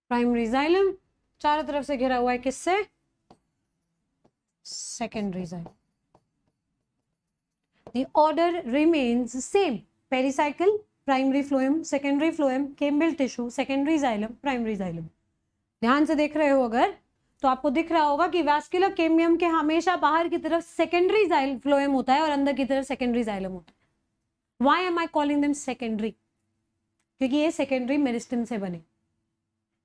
प्राइमरी जाइलम चारों तरफ से घिरा हुआ है किससे सेकेंडरी जाइम the order remains same pericycle primary phloem secondary phloem cambial tissue secondary xylem primary xylem ध्यान से देख रहे हो अगर तो आपको दिख रहा होगा कि वैस्कुलर केमियम के हमेशा बाहर की तरफ सेकेंडरी फ्लोएम होता है और अंदर की तरफ सेकेंडरी जाइलम होता है why am I calling them secondary क्योंकि ये सेकेंडरी मेरिस्टम से बने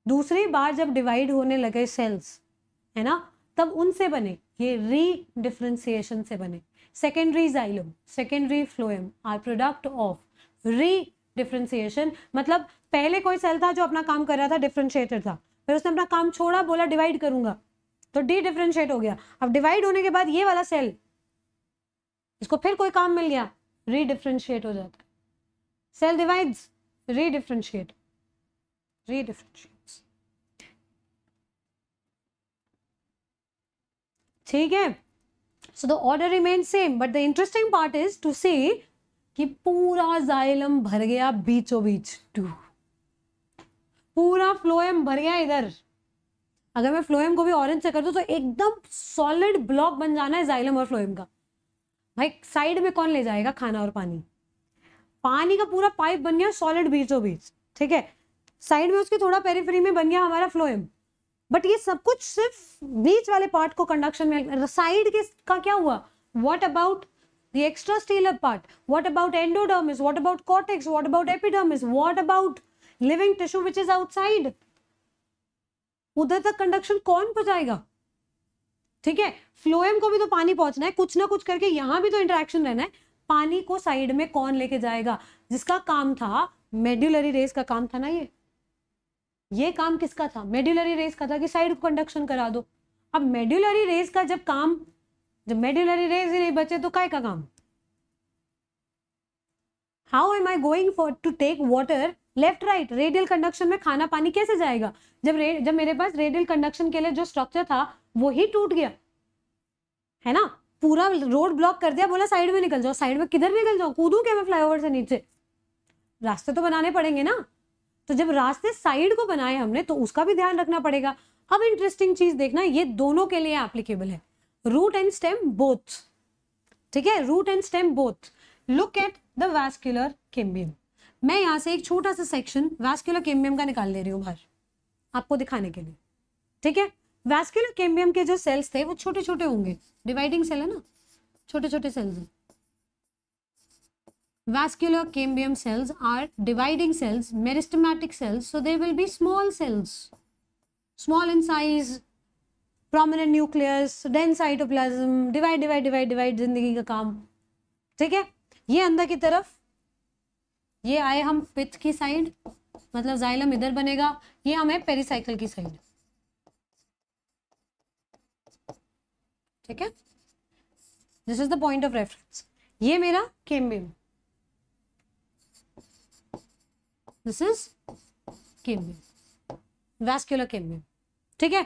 दूसरी बार जब डिवाइड होने लगे सेल्स है ना तब उनसे बने ये री डिफ्रेंसिएशन से बने secondary xylem secondary phloem are product of redifferentiation मतलब पहले कोई सेल था जो अपना काम कर रहा था डिफ्रेंशिएटेड था फिर उसने अपना काम छोड़ा बोला डिवाइड करूंगा तो डी डिफ्रेंशिएट हो गया अब डिवाइड होने के बाद ये वाला सेल इसको फिर कोई काम मिल गया री डिफ्रेंशिएट हो जाता है cell divide redifferentiate redifferentiate ठीक है so the order remain same but the interesting part is to say कि पूरा जाइलम भर गया बीचों बीच टू पूरा फ्लोएम भर गया इधर अगर मैं फ्लोएम को भी ऑरेंज से कर दू तो एकदम सॉलिड ब्लॉक बन जाना है जाइलम और फ्लोएम का भाई साइड में कौन ले जाएगा खाना और पानी पानी का पूरा पाइप बन गया सॉलिड बीचों बीच ठीक है साइड में उसके थोड़ा पेरीफ्री में बन गया हमारा फ्लोएम बट ये सब कुछ सिर्फ बीच वाले पार्ट को कंडक्शन में साइड मतलब के का क्या हुआ what about the extra stelar part what about endodermis what about cortex what about epidermis what about living tissue which is outside उधर तक कंडक्शन कौन पहुंचाएगा ठीक है फ्लोएम को भी तो पानी पहुंचना है कुछ ना कुछ करके यहां भी तो इंटरेक्शन रहना है पानी को साइड में कौन लेके जाएगा जिसका काम था मेड्यूलरी रेस का काम था ना ये ये काम किसका था मेड्यूलरी रेस का था कि साइड कंडक्शन करा दो अब मेड्यूलरी रेस का जब काम जब मेड्यूलरी रेस ही नहीं बचे तो काय का काम how am I going for to take water left right radial conduction में खाना पानी कैसे जाएगा जब रे, जब मेरे पास रेडियल कंडक्शन के लिए जो स्ट्रक्चर था वो ही टूट गया है ना पूरा रोड ब्लॉक कर दिया बोला साइड में निकल जाओ साइड में किधर निकल जाओ कूदू क्या मैं फ्लाईओवर से नीचे रास्ते तो बनाने पड़ेंगे ना तो जब रास्ते साइड को बनाए हमने तो उसका भी ध्यान रखना पड़ेगा अब इंटरेस्टिंग चीज देखना ये दोनों के लिए एप्लीकेबल है रूट एंड स्टेम बोथ ठीक है root and stem both look at the vascular cambium मैं यहाँ से एक छोटा सा सेक्शन वैस्क्यूलर केम्बियम का निकाल ले रही हूँ बाहर आपको दिखाने के लिए ठीक है वैस्क्यूलर केम्बियम के जो सेल्स थे वो छोटे छोटे होंगे डिवाइडिंग सेल है ना छोटे छोटे सेल्स हैं vascular cambium cells are dividing cells, meristematic cells, so they will be small cells, small in size, prominent nucleus, dense cytoplasm, divide, divide, divide, divide, zindagi ka kaam theek hai ye andar ki taraf ये आए हम पित्त की साइड, मतलब जाइलम इधर बनेगा, ये हमें है पेरिसाइकिल की साइड, ठीक है? This is the point of reference ये मेरा cambium this is cambium vascular cambium ठीक है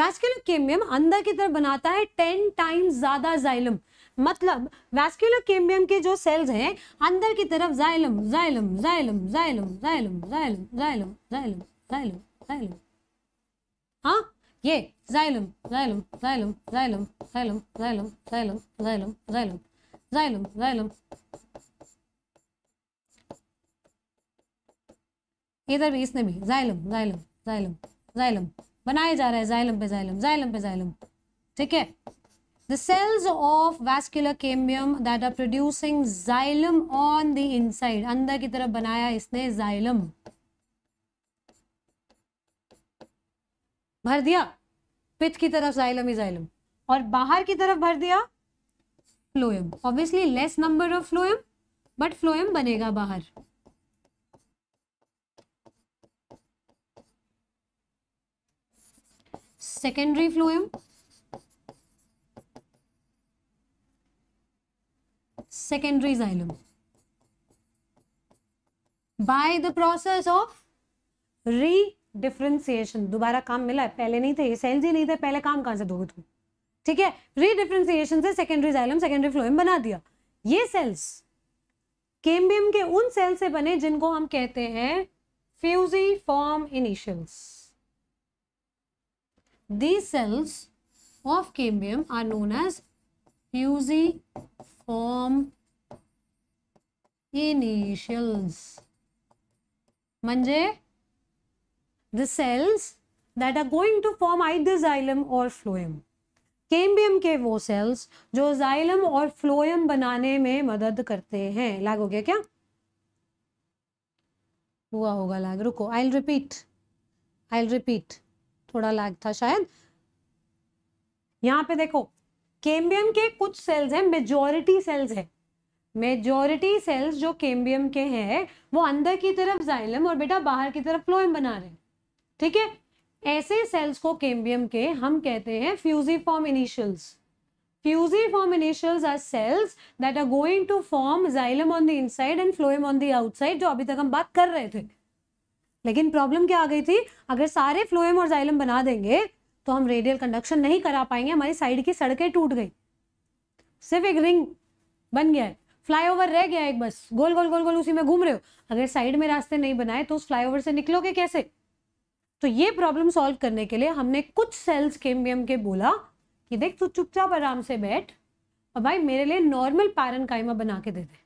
वैस्क्यूलर केमियम अंदर की तरफ बनाता है टेन टाइम्स ज्यादा जाइलम मतलब वैस्क्यूलर केमियम के जो सेल्स हैं अंदर की तरफ xylem xylem xylem xylem xylem xylem xylem xylem xylem xylem हाँ ये xylem xylem xylem xylem xylem xylem xylem xylem xylem xylem इधर भी इसने भी जाइलम जाइलम जाइलम जाइलम बनाया जा रहा है जाइलम पे जाइलम जाइलम पे जाइलम ठीक है the cells of vascular cambium that are producing xylem on the inside अंदर की तरफ बनाया इसने जाइलम भर दिया पित की तरफ जाइलम ही जाइलम और बाहर की तरफ भर दिया phloem obviously less number of phloem but phloem बनेगा बाहर secondary secondary secondary xylem by the process of redifferentiation दोबारा काम मिला है पहले नहीं थे ये सेल्स ही नहीं थे पहले काम कहां से दोगे तुम ठीक है री डिफ्रेंसिएशन से सेकेंडरी जाइलम सेकेंडरी फ्लोएम बना दिया ये सेल्स केम्बियम के उन सेल से बने जिनको हम कहते हैं fusiform initials These cells of cambium are known as fusiform initials. Manje, the cells that are going to form either xylem or phloem. Cambium के वो सेल्स जो जाइलम और फ्लोएम बनाने में मदद करते हैं लैग हो गया क्या हुआ होगा लैग रुको आई रिपीट आई रिपीट थोड़ा लैग था शायद यहाँ पे देखो केम्बियम के कुछ सेल्स हैं मेजोरिटी सेल्स हैं मेजोरिटी सेल्स जो केम्बियम के हैं वो अंदर की तरफ जाइलम और बेटा बाहर की तरफ फ्लोएम बना रहे हैं ठीक है ऐसे सेल्स को केम्बियम के हम कहते हैं form initials form initials are cells that are going to form xylem on the inside and phloem on the outside जो अभी तक हम बात कर रहे थे लेकिन प्रॉब्लम क्या आ गई थी अगर सारे फ्लोएम और जाइलम बना देंगे तो हम रेडियल कंडक्शन नहीं करा पाएंगे हमारी साइड की सड़कें टूट गई सिर्फ एक रिंग बन गया है फ्लाईओवर रह गया एक बस गोल गोल गोल गोल उसी में घूम रहे हो अगर साइड में रास्ते नहीं बनाए तो उस फ्लाईओवर से निकलोगे कैसे तो ये प्रॉब्लम सॉल्व करने के लिए हमने कुछ सेल्स केम्बियम के बोला कि देख तू चुपचाप आराम से बैठ और भाई मेरे लिए नॉर्मल पैरन बना के दे दे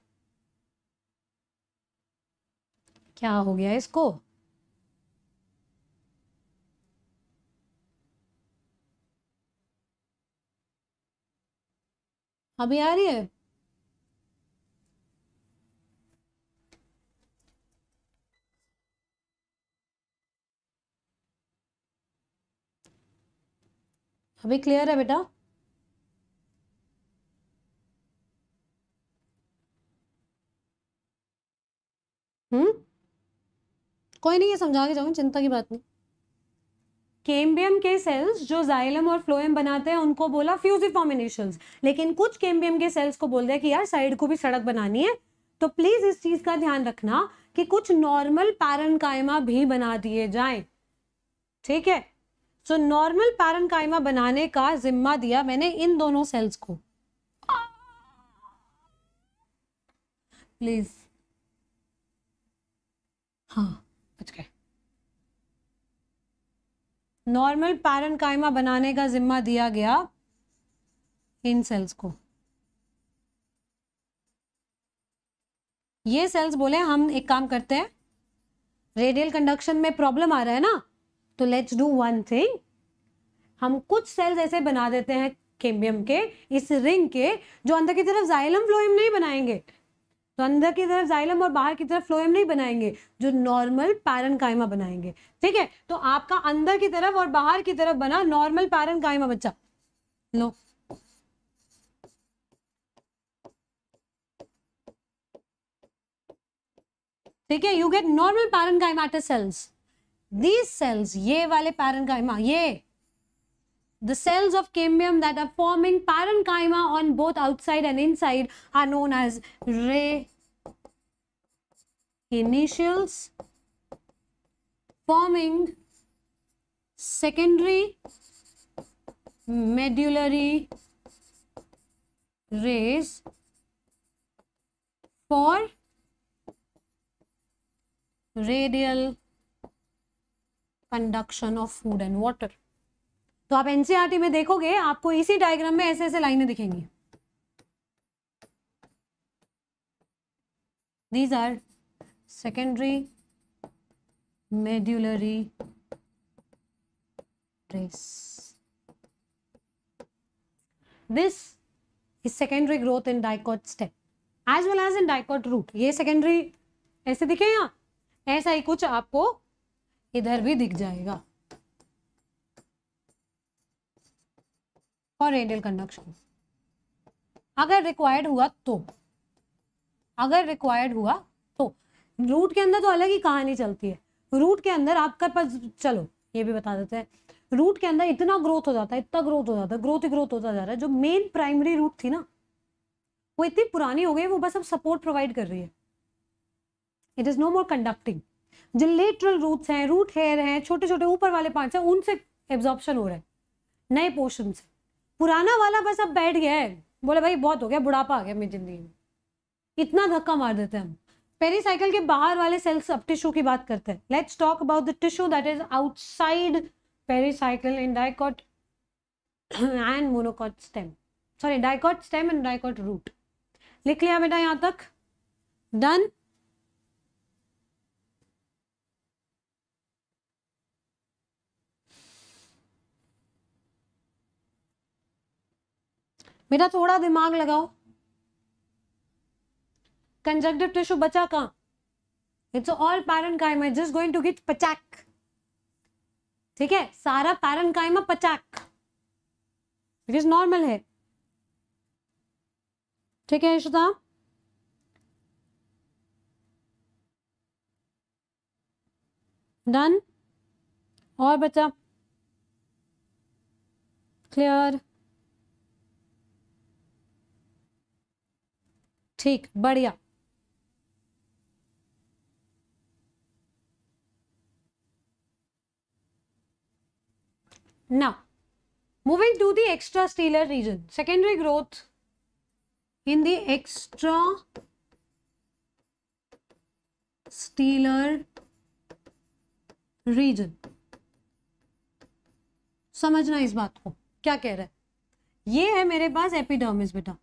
क्या हो गया इसको हमें आ रही है अभी क्लियर है बेटा हम्म कोई नहीं है समझा के जाऊंगी चिंता की बात नहीं केम्बियम के सेल्स जो जाइलम और फ्लोएम बनाते हैं उनको बोला फ्यूजिफॉर्म इनिशियल्स लेकिन कुछ केम्बियम के सेल्स को बोल दिया कि यार साइड को भी सड़क बनानी है तो प्लीज इस चीज का ध्यान रखना कि कुछ नॉर्मल पैरन भी बना दिए जाए ठीक है सो नॉर्मल पैरन बनाने का जिम्मा दिया मैंने इन दोनों सेल्स को प्लीज हाँ नॉर्मल कायमा बनाने का जिम्मा दिया गया इन सेल्स को ये सेल्स बोले हम एक काम करते हैं रेडियल कंडक्शन में प्रॉब्लम आ रहा है ना तो लेट्स डू वन थिंग हम कुछ सेल्स ऐसे बना देते हैं केम्बियम के इस रिंग के जो अंदर की तरफ जाइलम फ्लोइम नहीं बनाएंगे तो अंदर की तरफ जाइलम और बाहर की तरफ फ्लोएम नहीं बनाएंगे जो नॉर्मल कायमा बनाएंगे ठीक है तो आपका अंदर की तरफ और बाहर की तरफ बना नॉर्मल कायमा बच्चा लो ठीक है यू गेट नॉर्मल कायमा सेल्स दीज सेल्स ये वाले कायमा ये The cells of cambium that are forming parenchyma on both outside and inside are known as ray initials, forming secondary medullary rays for radial conduction of food and water. तो आप एनसीआरटी e में देखोगे आपको इसी डायग्राम में ऐसे ऐसे लाइनें दिखेंगी these are secondary medullary trace this is secondary growth in dicot stem as well as in dicot root ये सेकेंडरी ऐसे दिखे यहां ऐसा ही कुछ आपको इधर भी दिख जाएगा फॉर रेडियल कंडक्शन अगर रिक्वायर्ड हुआ तो अगर रिक्वायर्ड हुआ तो रूट के अंदर तो अलग ही कहानी चलती है रूट के अंदर आपका पास चलो ये भी बता देते हैं रूट के अंदर इतना ग्रोथ हो जाता है इतना ग्रोथ हो जाता है ग्रोथ ही ग्रोथ होता जा रहा है जो मेन प्राइमरी रूट थी ना वो इतनी पुरानी हो गई वो बस अब सपोर्ट प्रोवाइड कर रही है it is no more conducting जो लेटरल रूट्स हैं रूट हेयर हैं छोटे छोटे ऊपर वाले पार्ट्स हैं उनसे एब्जॉर्प्शन हो रहा है नए पोर्शन से पुराना वाला बस अब बैठ गया है बोले भाई बहुत हो गया बुढ़ापा आ गया मेरी जिंदगी में इतना धक्का मार देते हैं हम पेरीसाइकिल के बाहर वाले सेल्स अब टिश्यू की बात करते हैं let's talk about the tissue that is outside pericycle in dicot and monocot stem sorry dicot stem and dicot root लिख लिया बेटा यहाँ तक डन मेरा थोड़ा दिमाग लगाओ कंजक्टिव टिश्यू बचा कहा it's all parenchyma just going to get पचैक ठीक है सारा पैरनकाइमा पचैक इट इज नॉर्मल है ठीक है इशुदा डन और बचा क्लियर ठीक बढ़िया ना moving to the extra stelar region secondary growth in the extra stelar region समझना इस बात को क्या कह रहा है ये है मेरे पास एपिडर्मिस बेटा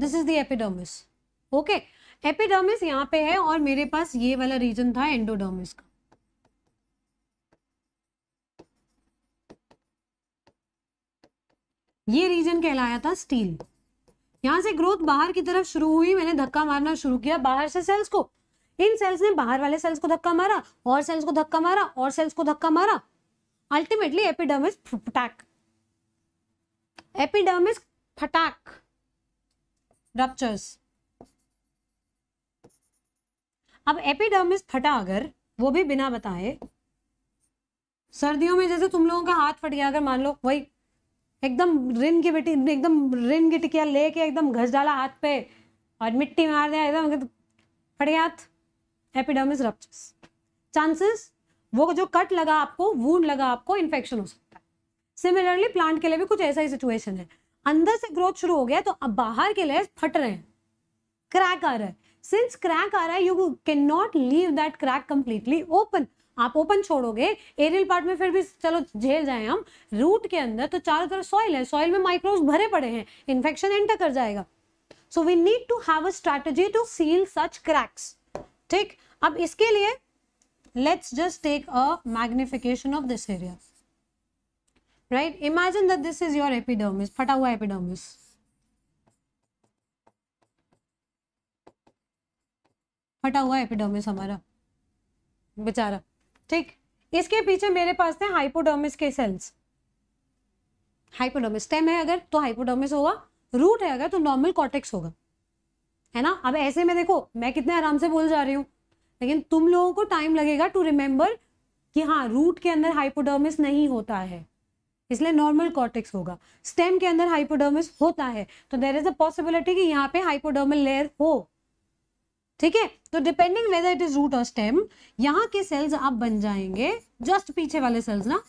this is the okay epidermis यहाँ पे है और मेरे पास ये वाला रीजन था एंडोडोमिस का ये रीजन कहलाया था स्टील यहां से ग्रोथ बाहर की तरफ शुरू हुई मैंने धक्का मारना शुरू किया बाहर से सेल्स को इन सेल्स ने बाहर वाले सेल्स को धक्का मारा और सेल्स को धक्का मारा और सेल्स को धक्का मारा अल्टीमेटली एपिडर्मिस फटाक एपिडर्मिस फटाक रप्चर्स अब एपिडर्मिस फटा अगर वो भी बिना बताए सर्दियों में जैसे तुम लोगों का हाथ फट गया अगर मान लो वही एकदम रिन की बेटी एकदम रिन की टिकिया लेके एकदम घस डाला हाथ पे और मिट्टी मार दिया एकदम फट गया हाथ एपिडर्मिस रप्चर्स चांसेस वो जो कट लगा आपको वूंड लगा आपको इन्फेक्शन हो सकता है सिमिलरली प्लांट के लिए भी कुछ ऐसा ही सिचुएशन है अंदर से ग्रोथ शुरू हो गया तो अब बाहर के लेयर्स फट रहे हैं क्रैक आ रहा है सिंस क्रैक आ रहा है you can not leave that crack completely open आप ओपन छोड़ोगे एरियल पार्ट में फिर भी चलो झेल जाए हम रूट के अंदर तो चारों तरफ सॉइल है सॉइल में माइक्रोव भरे पड़े हैं इन्फेक्शन एंटर कर जाएगा so we need to have a strategy to seal such cracks ठीक अब इसके लिए let's just take a magnification of this area right imagine that this is your epidermis फटा हुआ एपिडर्मिस फटा हुआ एपिडर्मिस हमारा बेचारा ठीक इसके पीछे मेरे पास थे हाइपोडर्मिस के सेल्स हाइपोडर्मिस स्टेम है अगर तो हाइपोडर्मिस होगा रूट है अगर तो नॉर्मल कॉटेक्स होगा है ना अब ऐसे में देखो मैं कितने आराम से बोल जा रही हूँ लेकिन तुम लोगों को टाइम लगेगा टू रिमेम्बर कि हाँ रूट के अंदर हाइपोडर्मिस नहीं होता है इसलिए नॉर्मल कॉर्टेक्स होगा स्टेम के अंदर हाइपोडर्मिस होता है तो देर इज अ पॉसिबिलिटी कि यहाँ पे हाइपोडर्मल लेयर हो ठीक है तो depending whether it is root और स्टेम यहाँ के सेल्स आप बन जाएंगे जस्ट पीछे वाले सेल्स ना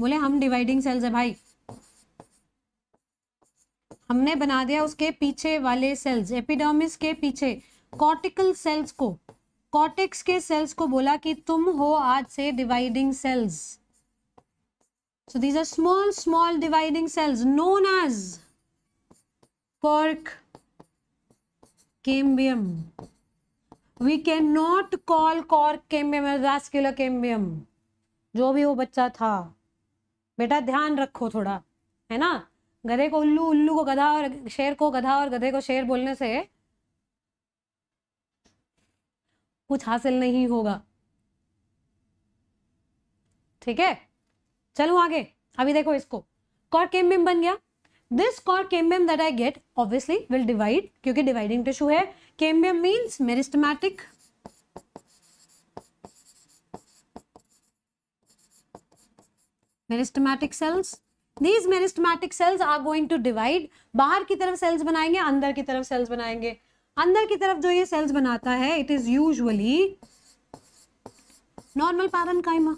बोले हम डिवाइडिंग सेल्स है भाई हमने बना दिया उसके पीछे वाले सेल्स एपिडर्मिस के पीछे कॉर्टिकल सेल्स को कॉर्टेक्स के सेल्स को बोला कि तुम हो आज से dividing cells So these are small, small dividing cells known as cork cambium We cannot call cork cambium as vascular cambium. जो भी वो बच्चा था बेटा ध्यान रखो थोड़ा है ना गधे को उल्लू उल्लू को गधा और शेर को गधा और गधे को शेर बोलने से कुछ हासिल नहीं होगा ठीक है चलो आगे अभी देखो इसको कॉर्क एम्बियम बन गया this cork cambium that I get obviously will divide क्योंकि डिवाइडिंग टिश्यू है cambium means meristematic meristematic cells these meristematic cells are going to divide बाहर की तरफ सेल्स बनाएंगे अंदर की तरफ सेल्स बनाएंगे अंदर की तरफ जो ये सेल्स बनाता है इट इज यूजली नॉर्मल पारन पैरनकाइमा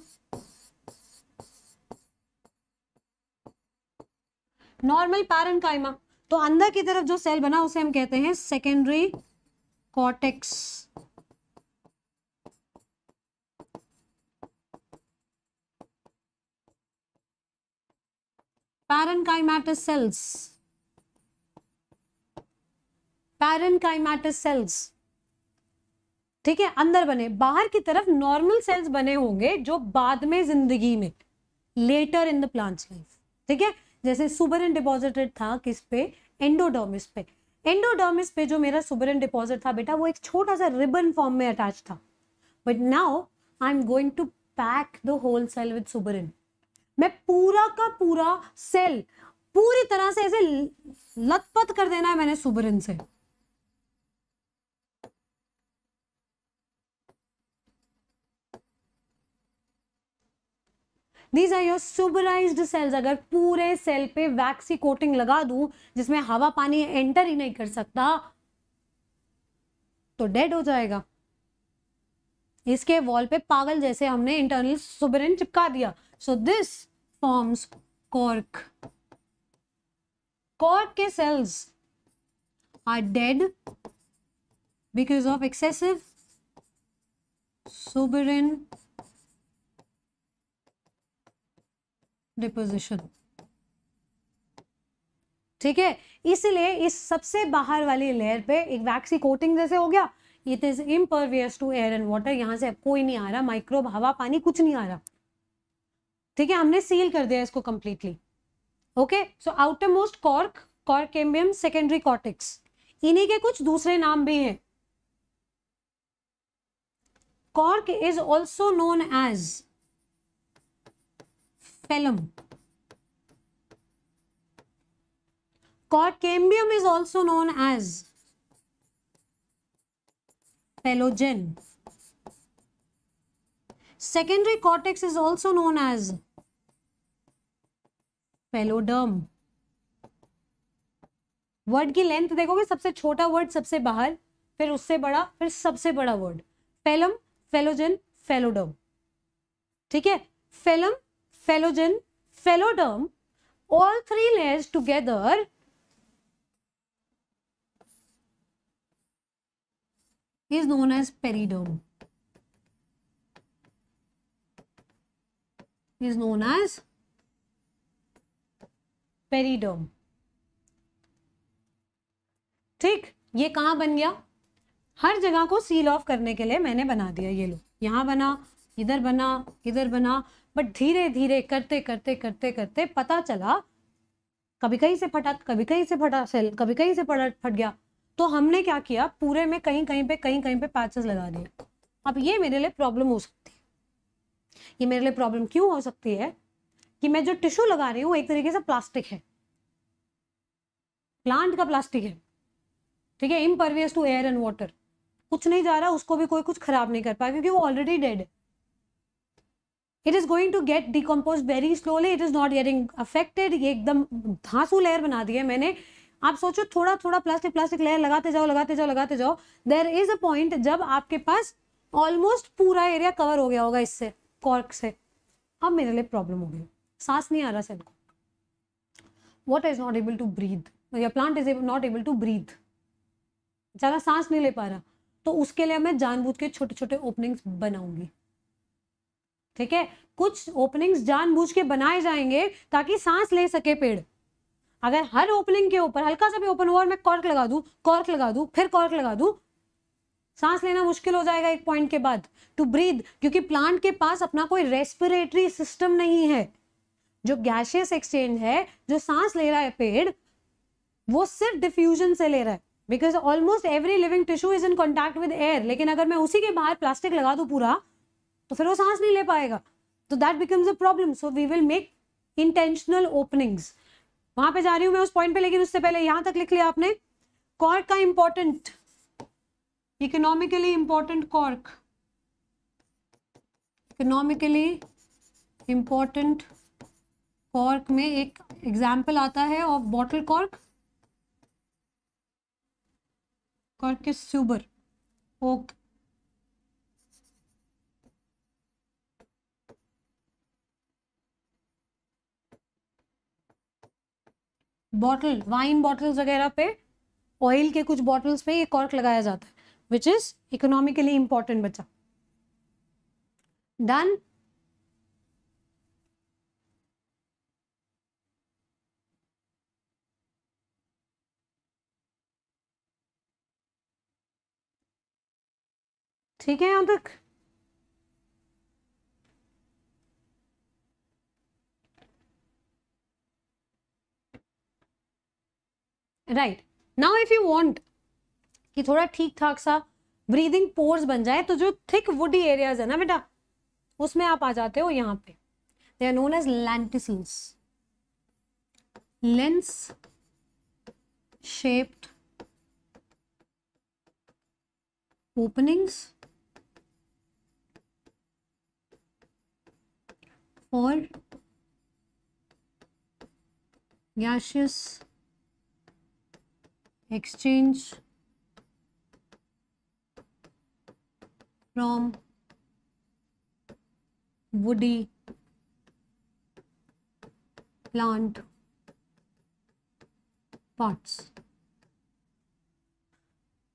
नॉर्मल पैरन कायमा तो अंदर की तरफ जो सेल बना उसे हम कहते हैं secondary cortex parenchymatous cells parenchymatous cells ठीक है अंदर बने बाहर की तरफ नॉर्मल सेल्स बने होंगे जो बाद में जिंदगी में later in the plant's life ठीक है जैसे सुबरन डिपॉजिटेड था किस पे एंडोडोमिस पे एंडोडोमिस पे जो मेरा सुबरन डिपॉजिट था बेटा वो एक छोटा सा रिबन फॉर्म में अटैच था but now I am going to pack the whole cell with suberin मैं पूरा का पूरा सेल पूरी तरह से ऐसे लतपत कर देना है मैंने सुबरन से these are your suberise cells अगर पूरे सेल पे वैक्सी कोटिंग लगा दूं जिसमें हवा पानी एंटर ही नहीं कर सकता तो डेड हो जाएगा इसके वॉल पे पागल जैसे हमने इंटरनल सुबरिन चिपका दिया so this forms cork cork के cells are dead because of excessive suberin deposition ठीक है इसलिए इस सबसे बाहर वाली लेयर पे एक वैक्सी कोटिंग जैसे हो गया it is impervious to air and water यहां से कोई नहीं आ रहा माइक्रोब हवा पानी कुछ नहीं आ रहा ठीक है हमने सील कर दिया इसको completely okay so outermost cork cork cambium secondary cortex इन्हीं के कुछ दूसरे नाम भी हैं cork is also known as phellem कॉट cambium is also known as phellogen secondary cortex is also known as phelloderm word की लेंथ देखोगे सबसे छोटा वर्ड सबसे बाहर फिर उससे बड़ा फिर सबसे बड़ा वर्ड फेलम फेलोजेन फेलोडम ठीक है phellem phallogen, phalloderm, all three layers together is known as periderm. Is known as periderm. ठीक ये कहाँ बन गया हर जगह को सील ऑफ करने के लिए मैंने बना दिया ये लो यहाँ बना इधर बना इधर बना बट धीरे धीरे करते करते करते करते पता चला कभी कहीं से फटा कभी कहीं से फटा सेल कभी कहीं से फटा फट गया तो हमने क्या किया पूरे में कहीं कहीं पे कहीं कहीं पे पैचेस लगा दिए अब ये मेरे लिए प्रॉब्लम हो सकती है ये मेरे लिए प्रॉब्लम क्यों हो सकती है कि मैं जो टिश्यू लगा रही हूँ एक तरीके से प्लास्टिक है प्लांट का प्लास्टिक है ठीक है impervious to air and water कुछ नहीं जा रहा उसको भी कोई कुछ खराब नहीं कर पाया क्योंकि वो ऑलरेडी डेड है it is going to get decompose very slowly it is not getting affected ये एकदम धांसू लेयर बना दिया है मैंने आप सोचो थोड़ा थोड़ा प्लास्टिक प्लास्टिक लेयर लगाते जाओ लगाते जाओ लगाते जाओ देर इज़ अ पॉइंट जब आपके पास ऑलमोस्ट पूरा एरिया कवर हो गया होगा इससे कॉर्क से अब मेरे लिए प्रॉब्लम हो गई सांस नहीं आ रहा सेल को what is not able to breathe या plant is not able to breathe ज़्यादा सांस नहीं ले पा रहा तो उसके लिए मैं जानबूझ के छोटे छोटे ओपनिंग्स बनाऊंगी ठीक है कुछ ओपनिंग्स जानबूझ के बनाए जाएंगे ताकि सांस ले सके पेड़ अगर हर ओपनिंग के ऊपर हल्का सा भी ओपन हुआ और मैं कॉर्क लगा दूं कॉर्क लगा दूं फिर कॉर्क लगा दूं सांस लेना मुश्किल हो जाएगा एक पॉइंट के बाद टू ब्रीद क्योंकि प्लांट के पास अपना कोई रेस्पिरेटरी सिस्टम नहीं है जो गैशियस एक्सचेंज है जो सांस ले रहा है पेड़ वो सिर्फ डिफ्यूजन से ले रहा है because almost every living tissue is in contact with air लेकिन अगर मैं उसी के बाहर प्लास्टिक लगा दूं पूरा तो फिर वो सांस नहीं ले पाएगा तो that becomes a problem so we will make intentional openings वहां पे जा रही हूं मैं उस पॉइंट पे लेकिन उससे पहले यहां तक लिख लिया आपने कॉर्क का important economically important cork economically important cork में एक एग्जाम्पल आता है of bottle cork cork is suber okay bottle wine bottles वगैरह पे ऑयल के कुछ बॉटल्स पे ये कॉर्क लगाया जाता है विच इज इकोनॉमिकली इंपॉर्टेंट बच्चा डन ठीक है यहां तक right now if you want कि थोड़ा ठीक ठाक सा ब्रीदिंग पोर्स बन जाए तो जो थिक वुडी एरियाज है ना बेटा उसमें आप आ जाते हो यहाँ पे they are known as lenticels lens shaped openings और gaseous exchange from woody plant parts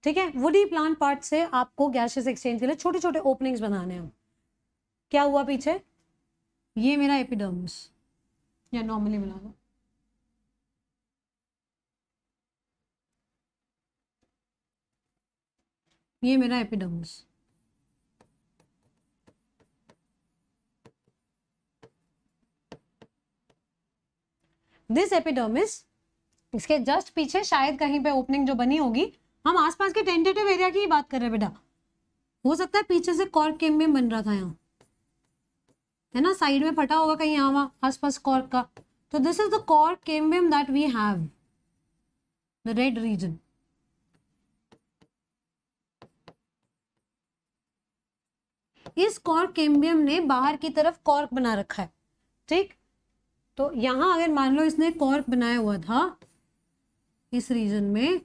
ठीक है वुडी प्लांट पार्ट से आपको गैसेस एक्सचेंज के लिए छोटे छोटे ओपनिंग्स बनाने हैं क्या हुआ पीछे ये मेरा एपिडर्मिस या नॉर्मली बना लो ये मेरा एपिडर्मिस दिस एपिडर्मिस इसके जस्ट पीछे शायद कहीं पे ओपनिंग जो बनी होगी हम आसपास के टेंटेटिव एरिया की ही बात कर रहे हैं बेटा हो सकता है पीछे से कॉर्क केम में बन रहा था यहाँ है ना साइड में फटा होगा कहीं यहाँ आस पास कॉर्क का तो this is the cork cambium that we have the red region इस कॉर्क केम्बियम ने बाहर की तरफ कॉर्क बना रखा है ठीक तो यहां अगर मान लो इसने कॉर्क बनाया हुआ था इस रीजन में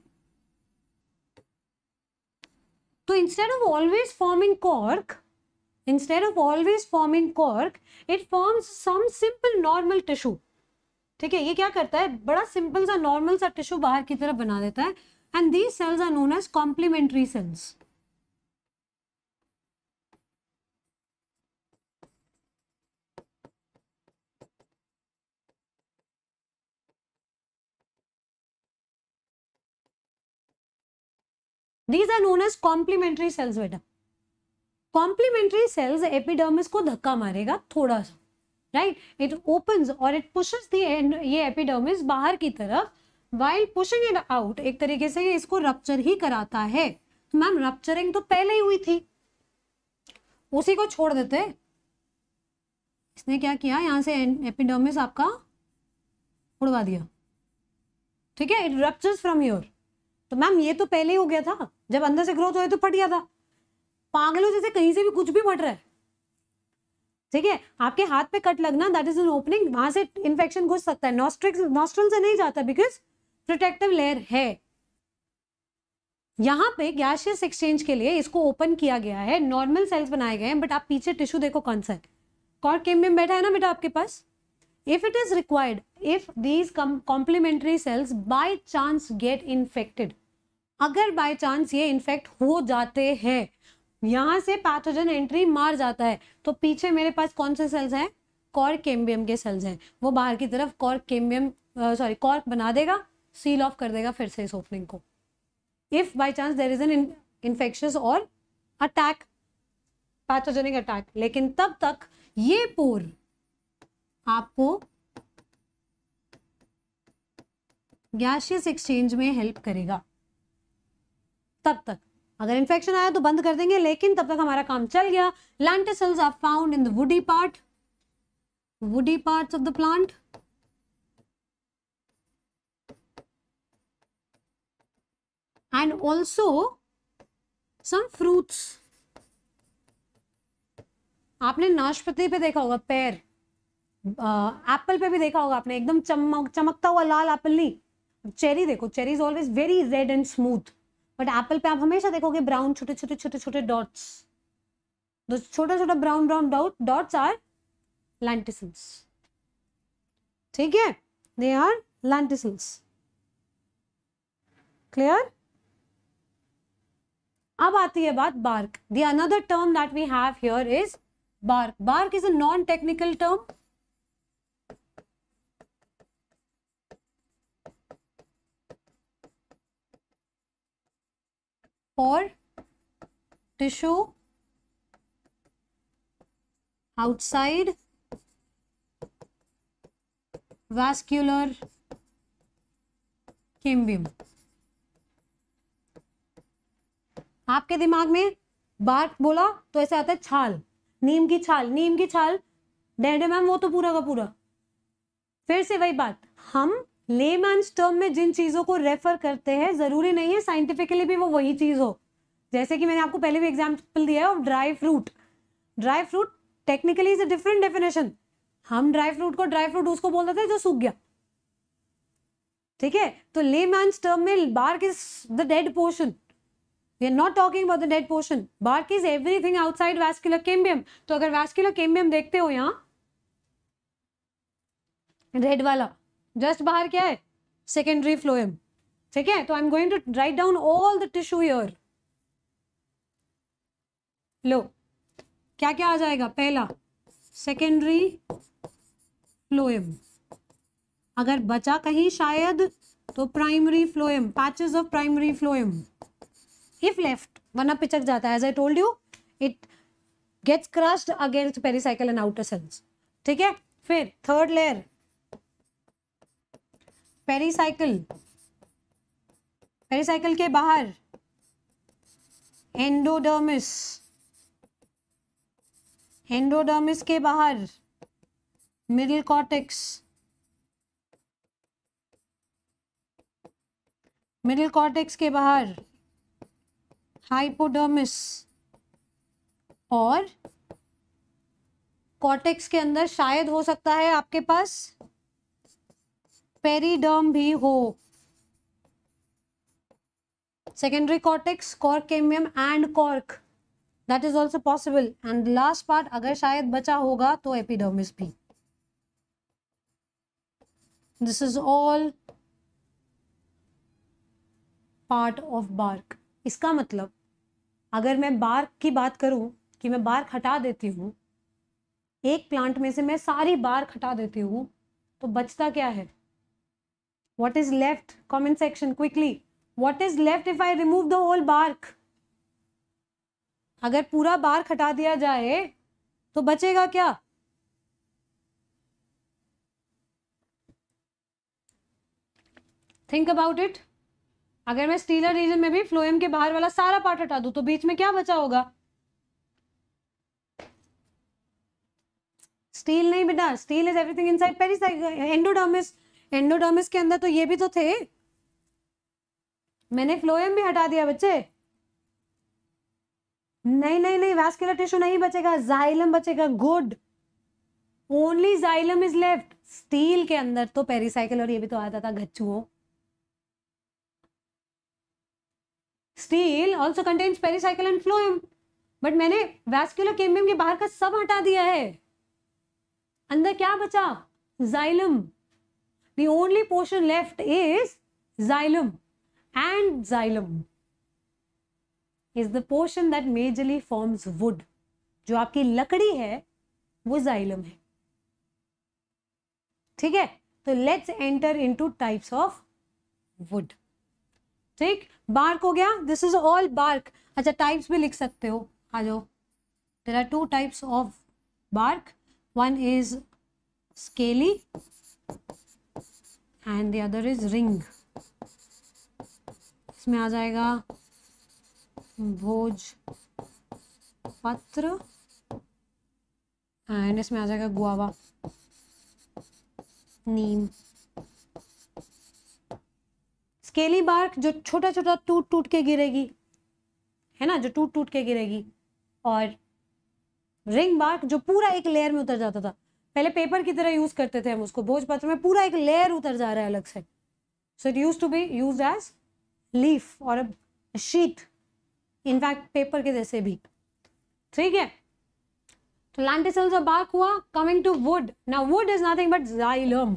तो instead of always forming cork instead of always forming cork it forms some simple normal tissue ठीक है ये क्या करता है बड़ा सिंपल सा नॉर्मल सा टिश्यू बाहर की तरफ बना देता है and these cells are known as complementary cells these are known as complementary cells बेटा कॉम्प्लीमेंट्री सेल्स एपिडर्मिस को धक्का मारेगा थोड़ा सा राइट इट ओपन और इट पुशेस दी एंड ये एपिडर्मिस बाहर की तरफ वाइल पुशिंग इट आउट एक तरीके से इसको रप्चर ही कराता है तो मैम रप्चरिंग तो पहले ही हुई थी उसी को छोड़ देते इसने क्या किया यहाँ से एपिडर्मिस आपका उड़वा दिया ठीक है इट रप्चर्स फ्रॉम योर तो मैम ये तो पहले ही हो गया था जब अंदर से ग्रोथ हो तो फट गया था पागलों जैसे कहीं से भी कुछ भी फट रहा है ठीक है आपके हाथ पे कट लगना दैट इज एन ओपनिंग वहां से इन्फेक्शन घुस सकता है नॉस्ट्रिक्स नॉस्ट्रल से नहीं जाता बिकॉज प्रोटेक्टिव लेयर है यहाँ पे गैशियस एक्सचेंज के लिए इसको ओपन किया गया है नॉर्मल सेल्स बनाए गए हैं बट आप पीछे टिश्यू देखो कौन सा है कॉर्ड केम में बैठा है ना बेटा आपके पास if it is required if these come complementary cells by chance get infected अगर बाय चांस ये इन्फेक्ट हो जाते हैं यहाँ से पैथोजन एंट्री मार जाता है तो पीछे मेरे पास कौन से सेल्स हैं कॉर केम्बियम के सेल्स हैं वो बाहर की तरफ कॉर केम्बियम सॉरी कॉर्क बना देगा सील ऑफ कर देगा फिर से इस ओपनिंग को if by chance there is an infectious और अटैक पैथोजेनिक अटैक लेकिन तब तक ये पोर आपको गैशियस एक्सचेंज में हेल्प करेगा तब तक अगर इन्फेक्शन आया तो बंद कर देंगे लेकिन तब तक हमारा काम चल गया cells are found in the woody part woody parts of the plant and also some fruits आपने नाशपति पे देखा होगा पैर एप्पल पे भी देखा होगा आपने एकदम चमक चमकता हुआ लाल एप्पल नहीं चेरी देखो cherry is always very red and smooth but apple पे आप हमेशा देखोगे ब्राउन छोटे छोटे छोटे छोटे डॉट्स छोटा छोटा brown brown dot dots are lenticels ठीक है दे आर लैंटिसन्स क्लियर अब आती है बात bark the another term that we have here is bark bark is a non technical term for tissue outside vascular cambium आपके दिमाग में बात बोला तो ऐसा आता है छाल नीम की छाल नीम की छाल डेडे मैम वो तो पूरा का पूरा फिर से वही बात हम लेमैन टर्म में जिन चीज़ों को रेफर करते हैं ज़रूरी नहीं है साइंटिफिकली भी वो वही चीज़ हो जैसे कि मैंने आपको पहले भी एग्जाम्पल दिया है dry fruit dry fruit technically is a different definition हम ड्राई फ्रूट को ड्राई फ्रूट उसको बोल देते हैं जो सूख गया ठीक है तो ले मैं टर्म में bark is the dead portion we are not talking about the dead portion bark is everything outside vascular cambium तो अगर वैस्कुलर केम्बियम देखते हो यहाँ रेड वाला जस्ट बाहर क्या है सेकेंडरी फ्लोएम ठीक है तो I am going to write down all the tissue here लो क्या क्या आ जाएगा पहला सेकेंडरी फ्लोएम अगर बचा कहीं शायद तो primary phloem patches of primary phloem if left वरना पिचक जाता है as I told you it gets crushed against pericycle and outer cells ठीक है फिर थर्ड लेयर पेरीसाइकिल पेरीसाइकिल के बाहर एंडोडर्मिस एंडोडर्मिस के बाहर मिडिल कॉर्टेक्स मिडिल कॉर्टेक्स के बाहर हाइपोडर्मिस और कॉर्टेक्स के अंदर शायद हो सकता है आपके पास पेरीडर्म भी हो secondary cortex cork cambium and cork that is also possible and last part अगर शायद बचा होगा तो एपिडर्मिस भी this is all part of bark इसका मतलब अगर मैं बार्क की बात करूं कि मैं बार्क हटा देती हूं एक प्लांट में से मैं सारी बार्क हटा देती हूं तो बचता क्या है what is left comment section quickly what is left if I remove the whole bark अगर पूरा बार्क हटा दिया जाए तो बचेगा क्या थिंक अबाउट इट अगर मैं स्टीलर रीजन में भी फ्लोएम के बाहर वाला सारा पार्ट हटा दू तो बीच में क्या बचा होगा स्टील नहीं बेटा stele is everything inside pericycle endodermis endodermis के अंदर तो ये भी तो थे मैंने फ्लोएम भी हटा दिया बच्चे नहीं नहीं नहीं वैस्कुलर टिश्यू नहीं बचेगा जाइलम बचेगा good only xylem is left stele के अंदर तो पेरिसाइकिल और ये भी तो आता था घच्चुओं stele also contains pericycle and phloem but मैंने वैस्कुलर केम्बियम के बाहर का सब हटा दिया है अंदर क्या बचा xylem The only portion left is xylem and xylem is the portion that majorly forms wood. jo aapki lakdi hai wo xylem hai theek hai so let's enter into types of wood theek bark ho gaya this is all bark acha types bhi likh sakte ho a jao there are two types of bark one is scaly and the other is ring इसमें आ जाएगा भोज पत्र एंड इसमें आ जाएगा गुआवा नीम स्केली बार्क जो छोटा छोटा टूट टूट के गिरेगी है ना जो टूट टूट के गिरेगी और रिंग बार्क जो पूरा एक लेयर में उतर जाता था पहले पेपर की तरह यूज करते थे हम उसको भोजपत्र में पूरा एक लेयर उतर जा रहा है अलग से so it use to be use as leaf और शीट इनफैक्ट पेपर के जैसे भी ठीक है तो लैंटिसल्स और बार्क हुआ कमिंग टू वुड ना wood is nothing but xylem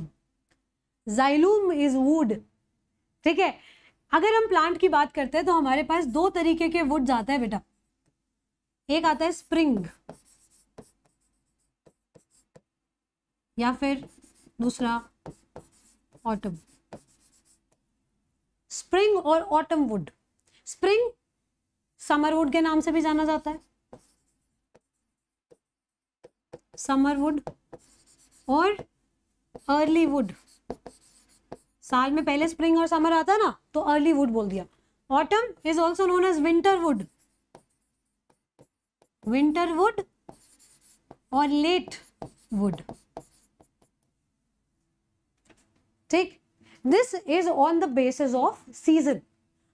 xylem is wood ठीक है अगर हम प्लांट की बात करते हैं तो हमारे पास दो तरीके के वुड्स आता हैं बेटा एक आता है स्प्रिंग या फिर दूसरा ऑटम स्प्रिंग और autumn wood spring summer wood के नाम से भी जाना जाता है समर वुड और अर्ली वुड साल में पहले स्प्रिंग और समर आता है ना तो अर्ली वुड बोल दिया autumn is also known as winter wood winter wood और लेट वुड ठीक this is on the basis of season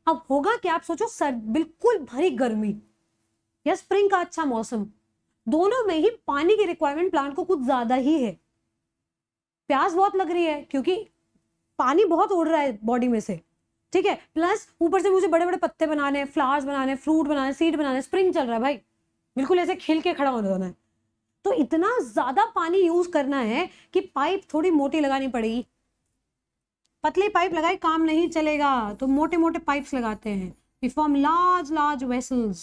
अब होगा क्या आप सोचो सर बिल्कुल भरी गर्मी या स्प्रिंग का अच्छा मौसम दोनों में ही पानी की रिक्वायरमेंट प्लांट को कुछ ज्यादा ही है प्यास बहुत लग रही है क्योंकि पानी बहुत उड़ रहा है बॉडी में से ठीक है प्लस ऊपर से मुझे बड़े बड़े पत्ते बनाने फ्लावर्स बनाने फ्रूट बनाने सीड बनाने स्प्रिंग चल रहा है भाई बिल्कुल ऐसे खिल के खड़ा होना है तो इतना ज्यादा पानी यूज करना है कि पाइप थोड़ी मोटी लगानी पड़ेगी पतली पाइप लगाए काम नहीं चलेगा तो मोटे मोटे पाइप्स लगाते हैं we form large large vessels